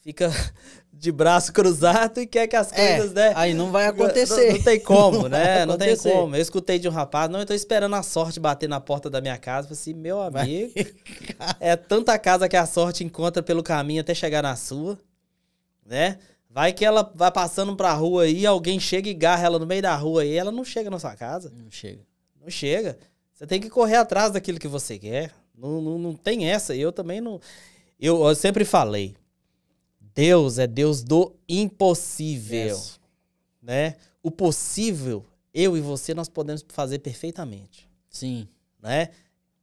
fica de braço cruzado e quer que as é, coisas, é, né? Aí não vai acontecer. Não, não tem como, não né? Não tem como. Eu escutei de um rapaz, não, eu tô esperando a sorte bater na porta da minha casa. falei assim, meu amigo, é tanta casa que a sorte encontra pelo caminho até chegar na sua, né? Vai que ela vai passando pra rua aí, alguém chega e garra ela no meio da rua aí, ela não chega na sua casa. Não chega. Não chega. Você tem que correr atrás daquilo que você quer. Não, não, não tem essa. Eu também não. eu, eu sempre falei Deus é Deus do impossível, yes. né? O possível, eu e você nós podemos fazer perfeitamente. Sim, né?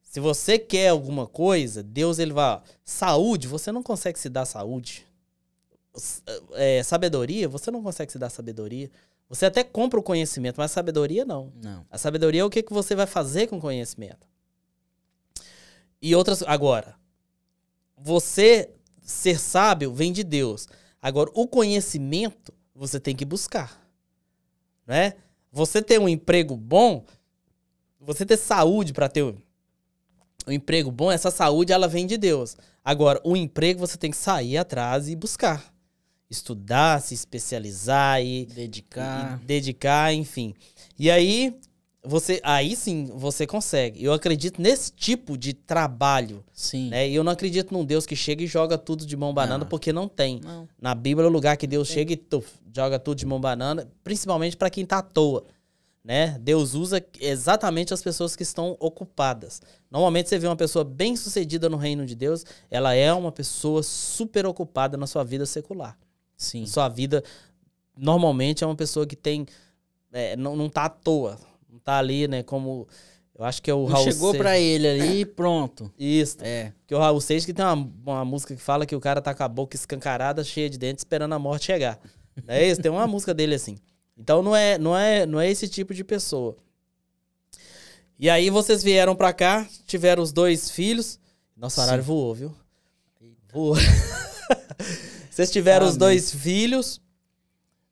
Se você quer alguma coisa, Deus ele vai, saúde, você não consegue se dar saúde. É, sabedoria, você não consegue se dar sabedoria. Você até compra o conhecimento, mas sabedoria não. Não. A sabedoria é o que, que você vai fazer com o conhecimento. E outras agora, você ser sábio vem de Deus. Agora, o conhecimento você tem que buscar. Né? Você ter um emprego bom, você ter saúde para ter um emprego bom, essa saúde ela vem de Deus. Agora, o emprego você tem que sair atrás e buscar. Estudar, se especializar e dedicar, e dedicar enfim. E aí, você aí sim você consegue. Eu acredito nesse tipo de trabalho. Sim. Né? E eu não acredito num Deus que chega e joga tudo de mão banana, não. Ah. porque não tem. Não. Na Bíblia é o lugar que Deus chega e tuf, joga tudo de mão banana, principalmente para quem tá à toa. Né? Deus usa exatamente as pessoas que estão ocupadas. Normalmente você vê uma pessoa bem sucedida no reino de Deus, ela é uma pessoa super ocupada na sua vida secular. Sim. Na sua vida normalmente é uma pessoa que tem é, não, não tá à toa não tá ali, né? Como. Eu acho que é o Raul Chegou Seixas. pra ele ali e pronto. Isso. É. Porque o Raul Seixas que tem uma, uma música que fala que o cara tá com a boca escancarada, cheia de dentes, esperando a morte chegar. Não é isso? Tem uma música dele assim. Então não é, não é, não é esse tipo de pessoa. E aí vocês vieram pra cá, tiveram os dois filhos. Nosso horário voou, viu? Voou. vocês tiveram ah, os dois meu. filhos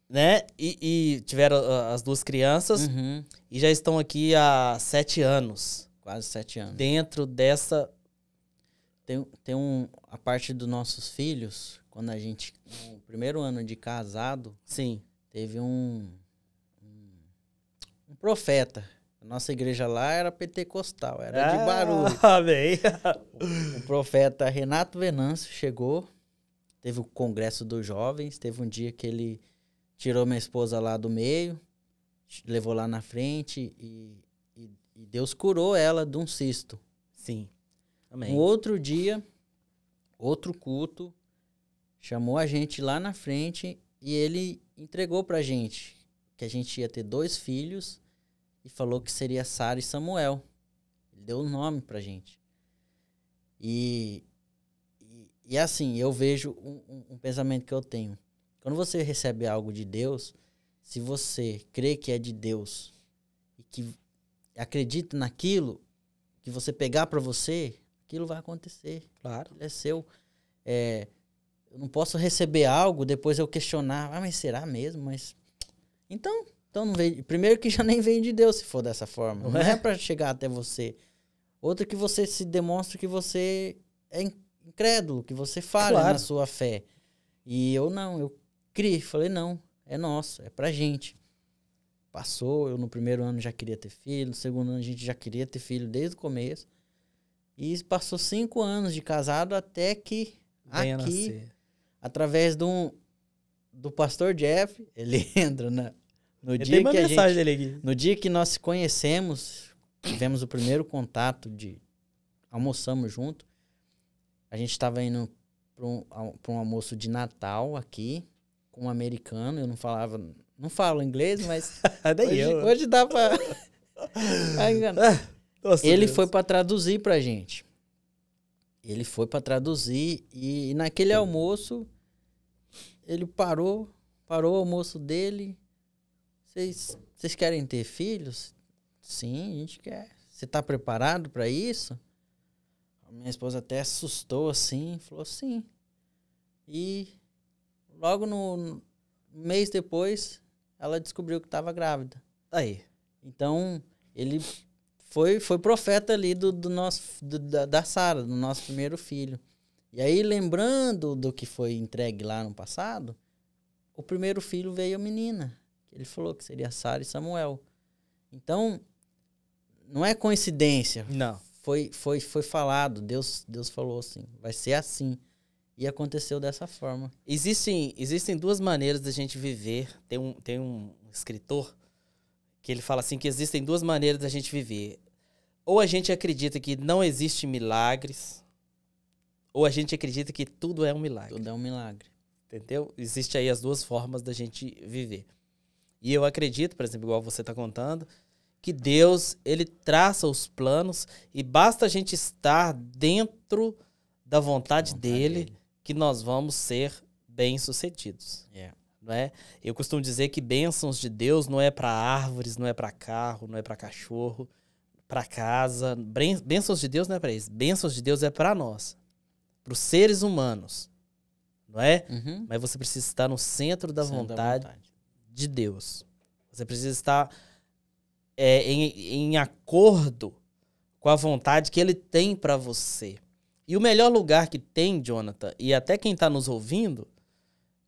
né? E, e, tiveram ah, as duas crianças uhum. e já estão aqui há sete anos. Quase sete anos. Dentro dessa. Tem, tem um. A parte dos nossos filhos, quando a gente. No primeiro ano de casado. Sim. Teve um. Um, profeta. A nossa igreja lá era pentecostal, era ah, de barulho. Ah, amém. o profeta Renato Venâncio chegou. Teve o congresso dos jovens. Teve um dia que ele tirou minha esposa lá do meio, levou lá na frente e, e, e Deus curou ela de um cisto. Sim. Amém. Um outro dia, outro culto, chamou a gente lá na frente e ele entregou pra gente que a gente ia ter dois filhos e falou que seria Sara e Samuel. Ele deu o um nome pra gente. E, e, e, assim, eu vejo um, um, um pensamento que eu tenho. Quando você recebe algo de Deus, se você crê que é de Deus e que acredita naquilo que você pegar para você, aquilo vai acontecer. Claro. é seu. É, eu não posso receber algo, depois eu questionar, ah, mas será mesmo? Mas então, então não vem. Primeiro que já nem vem de Deus se for dessa forma. Não, não é, é para chegar até você. Outro que você se demonstra que você é incrédulo, que você fala claro. na sua fé. E eu não, eu Falei, não, é nosso, é pra gente. Passou, eu no primeiro ano já queria ter filho, no segundo ano a gente já queria ter filho desde o começo. E passou cinco anos de casado até que Venha aqui, nascer. através de um, do pastor Jeff, ele entra na, no eu dia que a gente, dele aqui. no dia que nós conhecemos, tivemos o primeiro contato de almoçamos junto. A gente estava indo para um, um, almoço de Natal aqui com um americano, eu não falava, não falo inglês, mas é, hoje, eu. hoje dá pra ah, Nossa, Ele Deus. foi para traduzir pra gente. Ele foi para traduzir e, e naquele Sim. Uhum. almoço ele parou, parou o almoço dele. Vocês querem ter filhos? Sim, a gente quer. Você tá preparado para isso? A minha esposa até assustou assim, falou sim. E Logo no mês depois, ela descobriu que estava grávida. Aí. Então, ele foi, foi profeta ali do, do nosso, do, da, da Sara, do nosso primeiro filho. E aí, lembrando do que foi entregue lá no passado, o primeiro filho veio a menina. Ele falou que seria Sara e Samuel. Então, não é coincidência. Não. Foi, foi, foi falado, Deus, Deus falou assim, vai ser assim. E aconteceu dessa forma. Existem, existem duas maneiras da gente viver. Tem um, tem um escritor que ele fala assim que existem duas maneiras da gente viver. Ou a gente acredita que não existe milagres, ou a gente acredita que tudo é um milagre. Tudo é um milagre. Entendeu? Existem aí as duas formas da gente viver. E eu acredito, por exemplo, igual você está contando, que Deus, ele traça os planos e basta a gente estar dentro da vontade, vontade dele, dele que nós vamos ser bem-sucedidos. Não é? Eu costumo dizer que bênçãos de Deus não é para árvores, não é para carro, não é para cachorro, para casa. Bênçãos de Deus não é para isso. Bênçãos de Deus é para nós, para os seres humanos. Não é? Uhum. Mas você precisa estar no centro da, centro vontade, da vontade de Deus. Você precisa estar é, em, em acordo com a vontade que Ele tem para você. E o melhor lugar que tem, Jonathan, e até quem está nos ouvindo,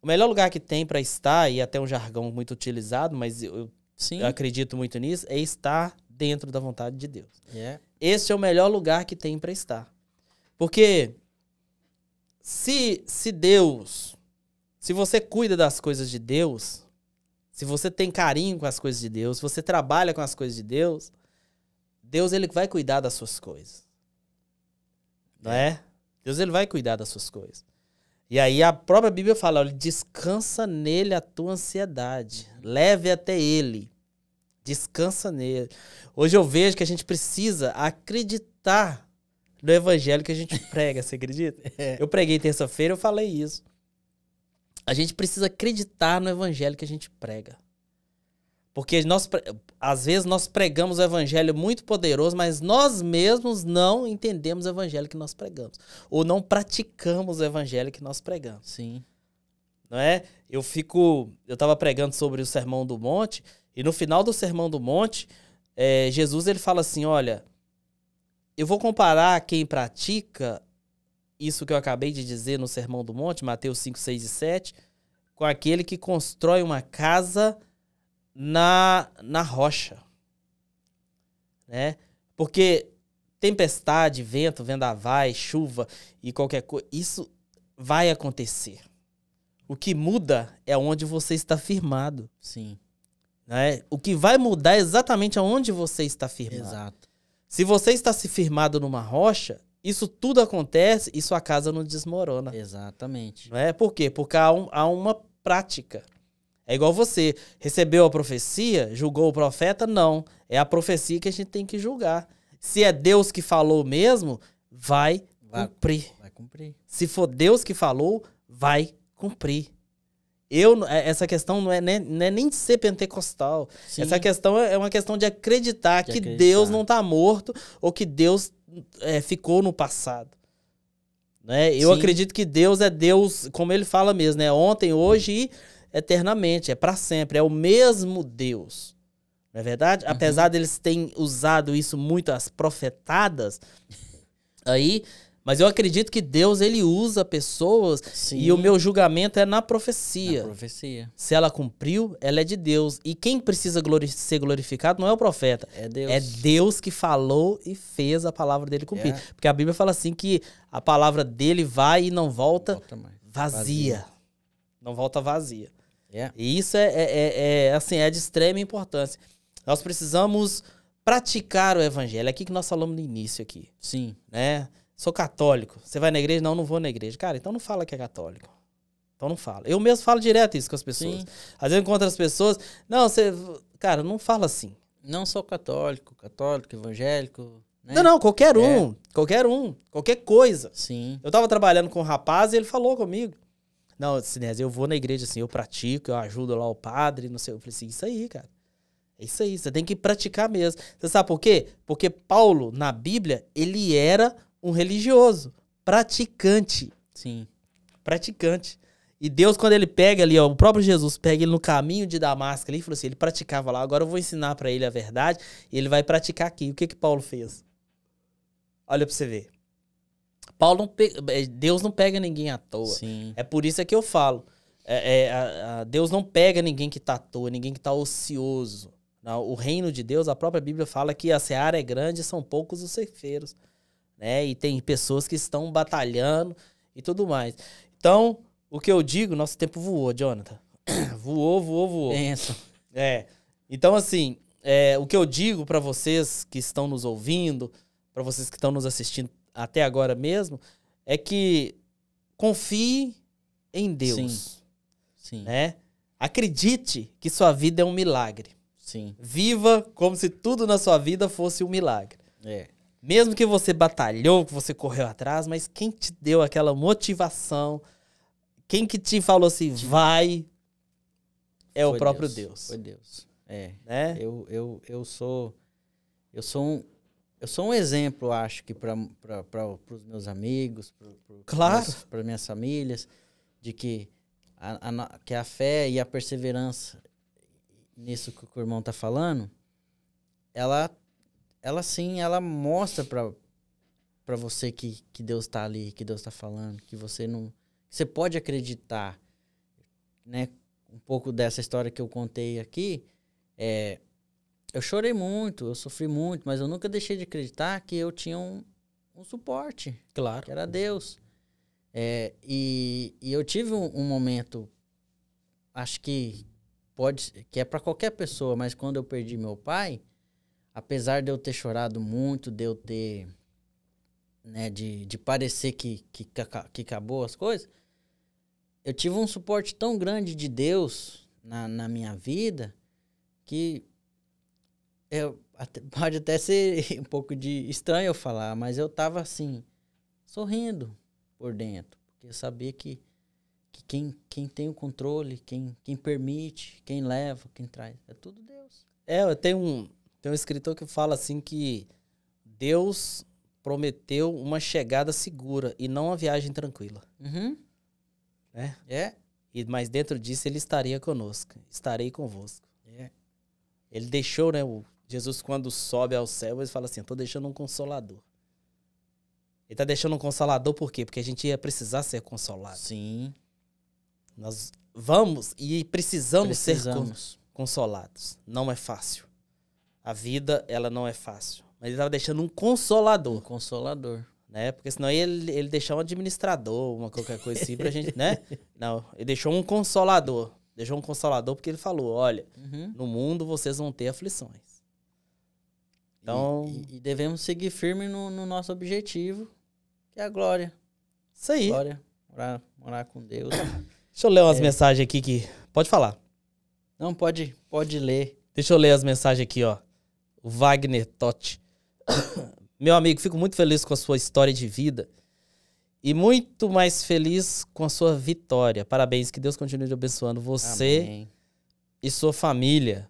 o melhor lugar que tem para estar, e até um jargão muito utilizado, mas eu, eu, acredito muito nisso, é estar dentro da vontade de Deus. Yeah. É. Esse é o melhor lugar que tem para estar. Porque se, se Deus, se você cuida das coisas de Deus, se você tem carinho com as coisas de Deus, se você trabalha com as coisas de Deus, Deus ele vai cuidar das suas coisas. Não é? Deus ele vai cuidar das suas coisas. E aí a própria Bíblia fala, olha, descansa nele a tua ansiedade, leve até ele. Descansa nele. Hoje eu vejo que a gente precisa acreditar no evangelho que a gente prega, você acredita? É. Eu preguei terça-feira, eu falei isso. A gente precisa acreditar no evangelho que a gente prega. Porque nós, às vezes nós pregamos o evangelho muito poderoso, mas nós mesmos não entendemos o evangelho que nós pregamos. Ou não praticamos o evangelho que nós pregamos. Sim. Não é? Eu fico. Eu estava pregando sobre o Sermão do Monte, e no final do Sermão do Monte, é, Jesus ele fala assim: olha, eu vou comparar quem pratica isso que eu acabei de dizer no Sermão do Monte, Mateus 5, 6 e 7, com aquele que constrói uma casa na, na rocha. Né? Porque tempestade, vento, vendavais, chuva e qualquer coisa, isso vai acontecer. O que muda é onde você está firmado. Sim. Né? O que vai mudar é exatamente aonde você está firmado. Exato. Se você está se firmado numa rocha, isso tudo acontece e sua casa não desmorona. Exatamente. né Por quê? Porque há, um, há uma prática. É igual você. Recebeu a profecia? Julgou o profeta? Não. É a profecia que a gente tem que julgar. Se é Deus que falou mesmo, vai, vai cumprir. Vai cumprir. Se for Deus que falou, vai cumprir. Eu, é, essa questão não é, nem, não é nem de ser pentecostal. Sim. Essa questão é, é uma questão de acreditar de que acreditar. Deus não está morto ou que Deus é, ficou no passado. Né? Eu Sim. acredito que Deus é Deus, como ele fala mesmo, né? ontem, hoje e eternamente, é para sempre, é o mesmo Deus. Não é verdade? Uhum. Apesar deles terem usado isso muito as profetadas, aí, mas eu acredito que Deus ele usa pessoas Sim. e o meu julgamento é na profecia. Na profecia. Se ela cumpriu, ela é de Deus. E quem precisa glori ser glorificado não é o profeta. É Deus. É Deus que falou e fez a palavra dele cumprir. É. Porque a Bíblia fala assim que a palavra dele vai e não volta, volta vazia. vazia. Não volta vazia. Yeah. É. E isso é, é, é, é, assim, é de extrema importância. Nós precisamos praticar o evangelho. É aqui que nós falamos no início aqui. Sim. Né? Sou católico. Você vai na igreja? Não, não vou na igreja. Cara, então não fala que é católico. Então não fala. Eu mesmo falo direto isso com as pessoas. Sim. Às vezes eu encontro as pessoas. Não, você. Cara, não fala assim. Não sou católico, católico, evangélico. Né? Não, não, qualquer é. um. É. Qualquer um. Qualquer coisa. Sim. Eu tava trabalhando com um rapaz e ele falou comigo. Não, Sinésio, eu vou na igreja assim, eu pratico, eu ajudo lá o padre, não sei. Eu falei assim, isso aí, cara. É isso aí, você tem que praticar mesmo. Você sabe por quê? Porque Paulo, na Bíblia, ele era um religioso, praticante. Sim. Praticante. E Deus, quando ele pega ali, ó, o próprio Jesus pega ele no caminho de Damasco ali, ele falou assim: ele praticava lá, agora eu vou ensinar para ele a verdade e ele vai praticar aqui. O que que Paulo fez? Olha para você ver. Paulo não pe... É, Deus não pega ninguém à toa. Sim. É por isso é que eu falo. É, é, a, a Deus não pega ninguém que está à toa, ninguém que está ocioso. Não, né? o reino de Deus, a própria Bíblia fala que a seara é grande e são poucos os ceifeiros. Né? E tem pessoas que estão batalhando e tudo mais. Então, o que eu digo, nosso tempo voou, Jonathan. voou, voou, voou. É. Então, assim, é, o que eu digo para vocês que estão nos ouvindo, para vocês que estão nos assistindo até agora mesmo, é que confie em Deus. Sim. Sim. Né? Acredite que sua vida é um milagre. Sim. Viva como se tudo na sua vida fosse um milagre. É. Mesmo que você batalhou, que você correu atrás, mas quem te deu aquela motivação, quem que te falou assim, vai, é foi o próprio Deus. Deus. Foi Deus. É. Né? Eu, eu, eu sou eu sou um, eu sou um exemplo, acho que, para os meus amigos, para claro. minhas famílias, de que a, a, que a fé e a perseverança nisso que o irmão está falando, ela, ela sim, ela mostra para você que, que Deus está ali, que Deus está falando, que você não. Você pode acreditar, né? Um pouco dessa história que eu contei aqui, é, eu chorei muito, eu sofri muito, mas eu nunca deixei de acreditar que eu tinha um, um suporte. Claro. Que era Deus. É, e, e, eu tive um, um, momento, acho que pode, que é para qualquer pessoa, mas quando eu perdi meu pai, apesar de eu ter chorado muito, de eu ter, né, de, de parecer que, que, que acabou as coisas, eu tive um suporte tão grande de Deus na, na minha vida que até, pode até ser um pouco de estranho eu falar, mas eu tava assim, sorrindo por dentro. Porque eu sabia que, que quem, quem tem o controle, quem, quem permite, quem leva, quem traz, é tudo Deus. É, eu tenho um, tem um escritor que fala assim que Deus prometeu uma chegada segura e não uma viagem tranquila. Uhum. Né? É. E, mas dentro disso ele estaria conosco, estarei convosco. É. Ele deixou né, o Jesus, quando sobe ao céu, ele fala assim: estou deixando um consolador. Ele está deixando um consolador por quê? Porque a gente ia precisar ser consolado. Sim. Nós vamos e precisamos, precisamos. ser consolados. Não é fácil. A vida, ela não é fácil. Mas ele estava deixando um consolador. Um consolador. Né? Porque senão ele, ele deixou um administrador, uma qualquer coisa assim pra gente, né? Não, ele deixou um consolador. Deixou um consolador porque ele falou, olha, uhum. no mundo vocês vão ter aflições. Então... E, e devemos seguir firme no, no, nosso objetivo, que é a glória. Isso aí. Glória, morar, morar com Deus. Deixa eu ler umas é. mensagens aqui que... Pode falar. Não, pode, pode ler. Deixa eu ler as mensagens aqui, ó. Wagner Totti. Meu amigo, fico muito feliz com a sua história de vida e muito mais feliz com a sua vitória. Parabéns, que Deus continue abençoando você Amém. e sua família.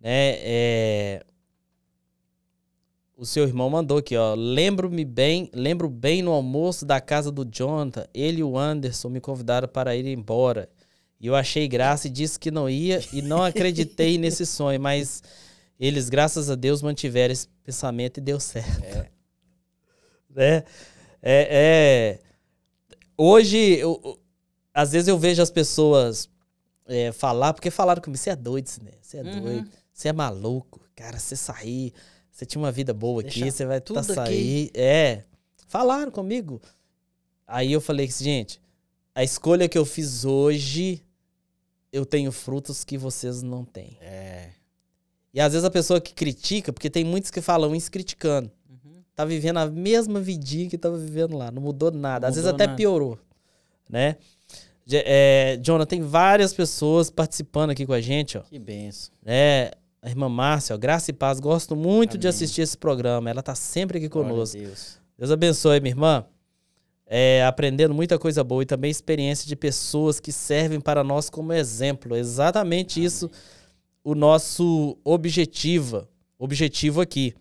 Né? É... O seu irmão mandou aqui, ó. Lembro-me bem, lembro bem no almoço da casa do Jonathan. Ele e o Anderson me convidaram para ir embora. E eu achei graça e disse que não ia e não acreditei nesse sonho, mas eles, graças a Deus, mantiveram esse pensamento e deu certo. É. Né? É, é... Hoje, eu, às vezes eu vejo as pessoas é, falar, porque falaram comigo, você é doido, né? Você é uhum. doido, você é maluco, cara, você sair você tinha uma vida boa aqui, você vai tá tudo tá sair. Aqui. É. Falaram comigo. Aí eu falei assim, gente, a escolha que eu fiz hoje, eu tenho frutos que vocês não têm. É. E às vezes a pessoa que critica, porque tem muitos que falam isso criticando. Uhum. Tá vivendo a mesma vidinha que tava vivendo lá, não mudou nada. Não às mudou vezes até nada. piorou, né? É, eh, Jonathan, tem várias pessoas participando aqui com a gente, ó. Que benção. É, a irmã Márcia, ó, graça e paz, gosto muito Amém. de assistir esse programa. Ela está sempre aqui conosco. Deus. Deus abençoe, minha irmã. É, aprendendo muita coisa boa e também experiência de pessoas que servem para nós como exemplo. Exatamente Amém. isso, o nosso objetivo, objetivo aqui.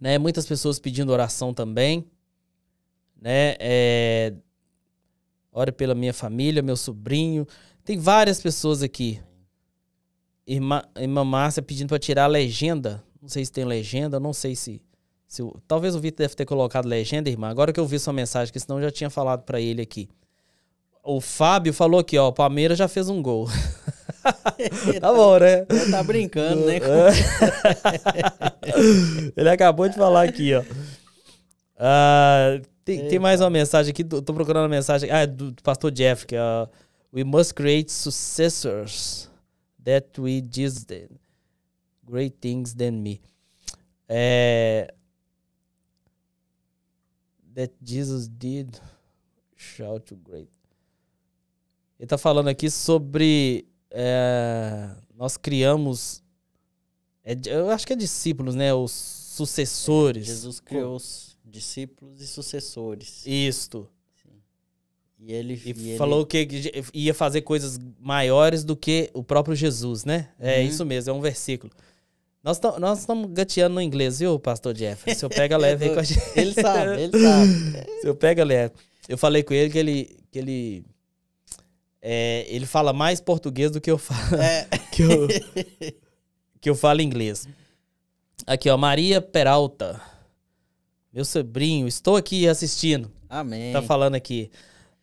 Né? Muitas pessoas pedindo oração também. Né? É, ore pela minha família, meu sobrinho. Tem várias pessoas aqui irmã, irmã Márcia pedindo para tirar a legenda. Não sei se tem legenda, não sei se. se talvez o Vitor deve ter colocado legenda, irmã. Agora que eu vi sua mensagem, que senão eu já tinha falado para ele aqui. O Fábio falou aqui, ó, o Palmeiras já fez um gol. tá bom, né? Ele tá brincando, né? É. ele acabou de falar aqui, ó. Uh, tem, tem, mais uma mensagem aqui, tô procurando a mensagem. Ah, é do, do pastor Jeff, que é uh, We must create successors that we did great things than me. É, that Jesus did shout great. Ele está falando aqui sobre é, nós criamos, é, eu acho que é discípulos, né? Os sucessores. É, Jesus criou os discípulos e sucessores. Isto. E ele e e falou ele... que ia fazer coisas maiores do que o próprio Jesus, né? É uhum. isso mesmo, é um versículo. Nós estamos gateando no inglês, viu, pastor Jefferson. Se eu pega leve aí com a gente. Ele sabe, ele sabe. Se eu pega leve. Eu falei com ele que ele. Que ele, é, ele fala mais português do que eu falo. É. Que, eu, que eu falo inglês. Aqui, ó, Maria Peralta. Meu sobrinho, estou aqui assistindo. Amém. Tá falando aqui.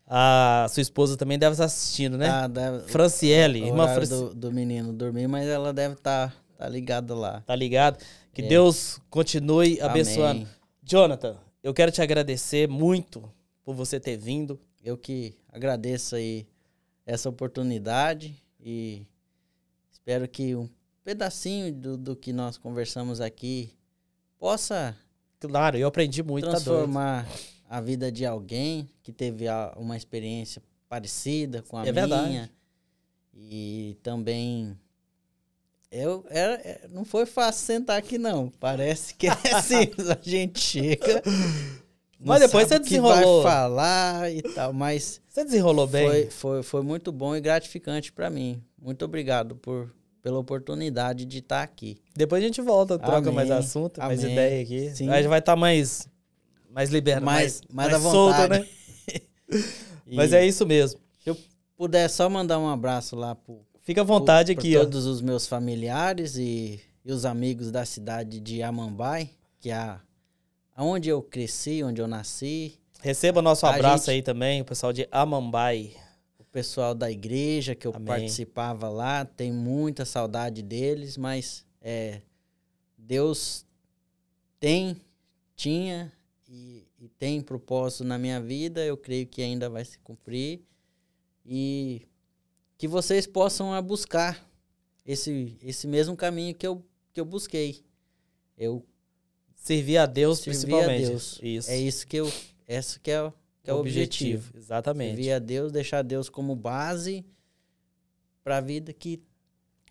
A sua esposa também deve estar assistindo, né? Ah, deve. Franciele, o irmã Franci... do, do menino dormir, mas ela deve estar tá, tá ligada lá. Tá ligado? Que é. Deus continue Amém. abençoando. Jonathan, eu quero te agradecer muito por você ter vindo. Eu que agradeço aí essa oportunidade e espero que um pedacinho do, do que nós conversamos aqui possa. Claro, eu aprendi muito. Tá transformar. Tá a vida de alguém que teve uma experiência parecida com a é minha. Verdade. E também eu era, é, não foi fácil sentar aqui não. Parece que é assim, a gente chega. Mas depois você desenrolou. vai falar e tal, mas você desenrolou bem. Foi, foi, foi muito bom e gratificante para mim. Muito obrigado por pela oportunidade de estar aqui. Depois a gente volta, troca Amém. mais assunto, Amém. mais ideia aqui. Sim. A gente vai estar tá mais mais liberado, mais, mais, mais, mais solta, né? Mas é isso mesmo. Se eu puder só mandar um abraço lá pro. Fica à vontade pro, aqui, pro todos os meus familiares e, e, os amigos da cidade de Amambai, que é a, onde eu cresci, onde eu nasci. Receba nosso abraço gente... aí também, o pessoal de Amambai o pessoal da igreja que eu Amém. participava lá, tem muita saudade deles, mas é, Deus tem, tinha e, e tem propósito na minha vida, eu creio que ainda vai se cumprir. E que vocês possam buscar esse, esse mesmo caminho que eu, que eu busquei. Eu servir a Deus principalmente. A Deus. Isso. É isso que eu essa que é, que é o objetivo. objetivo. Exatamente. Servir a Deus, deixar Deus como base para a vida que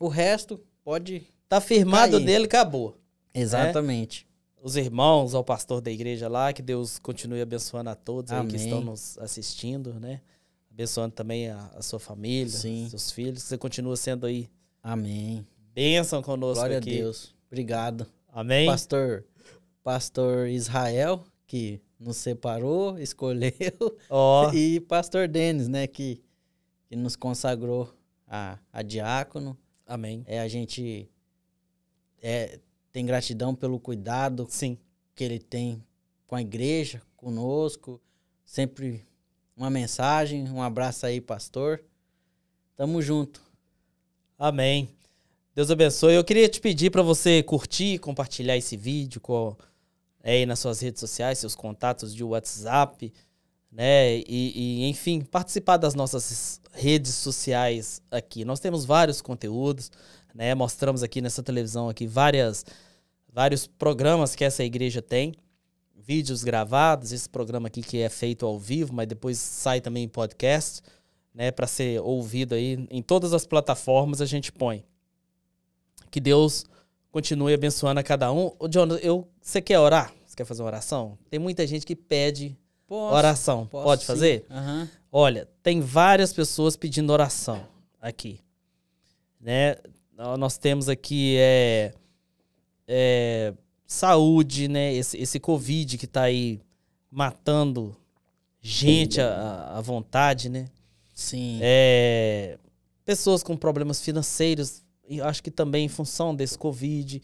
o resto pode tá firmado cair. dele acabou. Né? Exatamente os irmãos, ao pastor da igreja lá, que Deus continue abençoando a todos aí que estão nos assistindo, né? Abençoando também a, a sua família, Sim. seus filhos, que você continua sendo aí. Amém. Bênção conosco Glória aqui. a Deus. Obrigado. Amém. Pastor, pastor Israel, que nos separou, escolheu. Oh. E pastor Denis, né, que, que nos consagrou a, a diácono. Amém. É, a gente é, tem gratidão pelo cuidado Sim. que ele tem com a igreja, conosco. Sempre uma mensagem, um abraço aí, pastor. Tamo junto. Amém. Deus abençoe. Eu queria te pedir para você curtir, compartilhar esse vídeo com, é, aí nas suas redes sociais, seus contatos de WhatsApp, né? E, e, enfim, participar das nossas redes sociais aqui. Nós temos vários conteúdos, né? Mostramos aqui nessa televisão aqui várias vários programas que essa igreja tem, vídeos gravados, esse programa aqui que é feito ao vivo, mas depois sai também em podcast, né, para ser ouvido aí em todas as plataformas a gente põe. Que Deus continue abençoando a cada um. o John, eu você quer orar? Você quer fazer uma oração? Tem muita gente que pede posso, oração. Posso, Pode fazer? Uhum. Olha, tem várias pessoas pedindo oração aqui. Né? Nós temos aqui é é, saúde, né? Esse, esse Covid que está aí matando gente à, vontade, né? Sim. É, pessoas com problemas financeiros, acho que também em função desse Covid,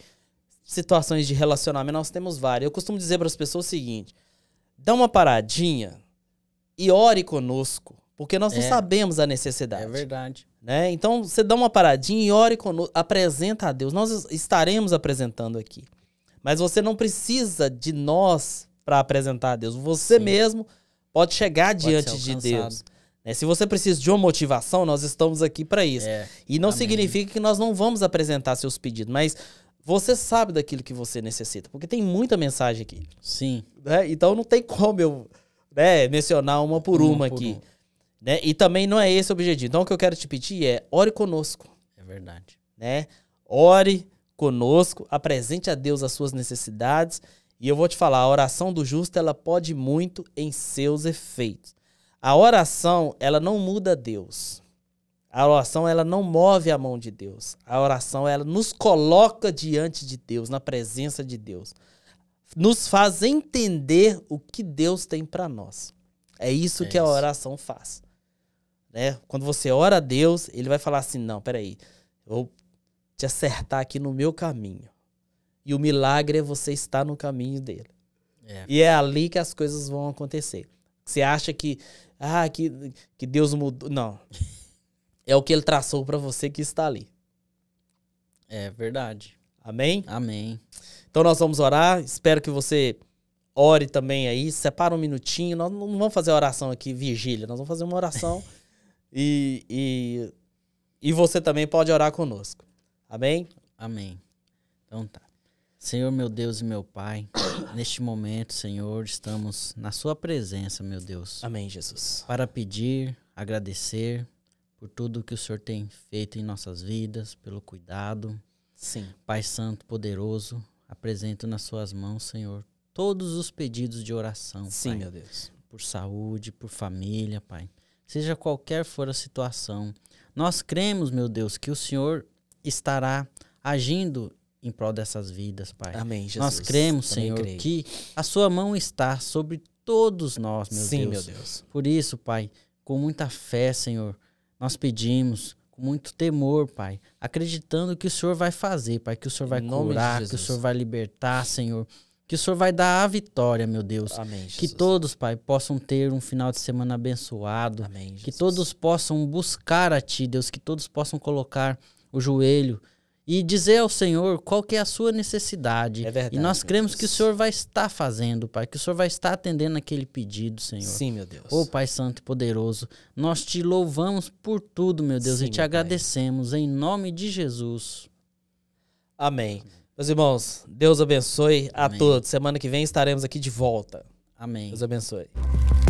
situações de relacionamento, nós temos várias. Eu costumo dizer para as pessoas o seguinte: dá uma paradinha e ore conosco, porque nós é. não sabemos a necessidade. É verdade. Né? Então, você dá uma paradinha e ore conosco, apresenta a Deus. Nós estaremos apresentando aqui. Mas você não precisa de nós para apresentar a Deus. Você Sim. mesmo pode chegar pode diante de Deus. Né? Se você precisa de uma motivação, nós estamos aqui para isso. É, e não amém. significa que nós não vamos apresentar seus pedidos, mas você sabe daquilo que você necessita, porque tem muita mensagem aqui. Sim. Né? Então não tem como eu né, mencionar uma por uma, uma por aqui. Um. Né? E também não é esse o objetivo. Então, o que eu quero te pedir é ore conosco. É verdade. Né? Ore conosco, apresente a Deus as suas necessidades. E eu vou te falar, a oração do justo, ela pode muito em seus efeitos. A oração, ela não muda Deus. A oração, ela não move a mão de Deus. A oração, ela nos coloca diante de Deus, na presença de Deus. Nos faz entender o que Deus tem para nós. É isso é que isso. a oração faz. Né? Quando você ora a Deus, ele vai falar assim: não, peraí, eu vou te acertar aqui no meu caminho. E o milagre é você estar no caminho dele. É. E é ali que as coisas vão acontecer. Você acha que, ah, que, que Deus mudou. Não. É o que ele traçou para você que está ali. É verdade. Amém? Amém. Então nós vamos orar. Espero que você ore também aí. Separa um minutinho. Nós não vamos fazer oração aqui, vigília. Nós vamos fazer uma oração. E, e, e você também pode orar conosco. Amém? Amém. Então tá. Senhor, meu Deus e meu Pai, neste momento, Senhor, estamos na Sua presença, meu Deus. Amém, Jesus. Para pedir, agradecer por tudo que o Senhor tem feito em nossas vidas, pelo cuidado. Sim. Pai Santo, poderoso, apresento nas Suas mãos, Senhor, todos os pedidos de oração. Sim, pai, meu Deus. Por saúde, por família, Pai seja qualquer for a situação. Nós cremos, meu Deus, que o Senhor estará agindo em prol dessas vidas, Pai. Amém, Jesus. Nós cremos, Também Senhor, creio. que a sua mão está sobre todos nós, meu Sim, Deus. Sim, meu Deus. Por isso, Pai, com muita fé, Senhor, nós pedimos com muito temor, Pai, acreditando que o Senhor vai fazer, Pai, que o Senhor vai curar, que o Senhor vai libertar, Senhor que o Senhor vai dar a vitória, meu Deus. Amém, que todos, Pai, possam ter um final de semana abençoado. Amém, que todos possam buscar a Ti, Deus. Que todos possam colocar o joelho e dizer ao Senhor qual que é a sua necessidade. É verdade, e nós cremos que o Senhor vai estar fazendo, Pai, que o Senhor vai estar atendendo aquele pedido, Senhor. Sim, meu Deus. Ô oh, Pai Santo e Poderoso, nós te louvamos por tudo, meu Deus, Sim, e te agradecemos pai. em nome de Jesus. Amém. Amém. Meus irmãos, Deus abençoe a Amém. todos. Semana que vem estaremos aqui de volta. Amém. Deus abençoe.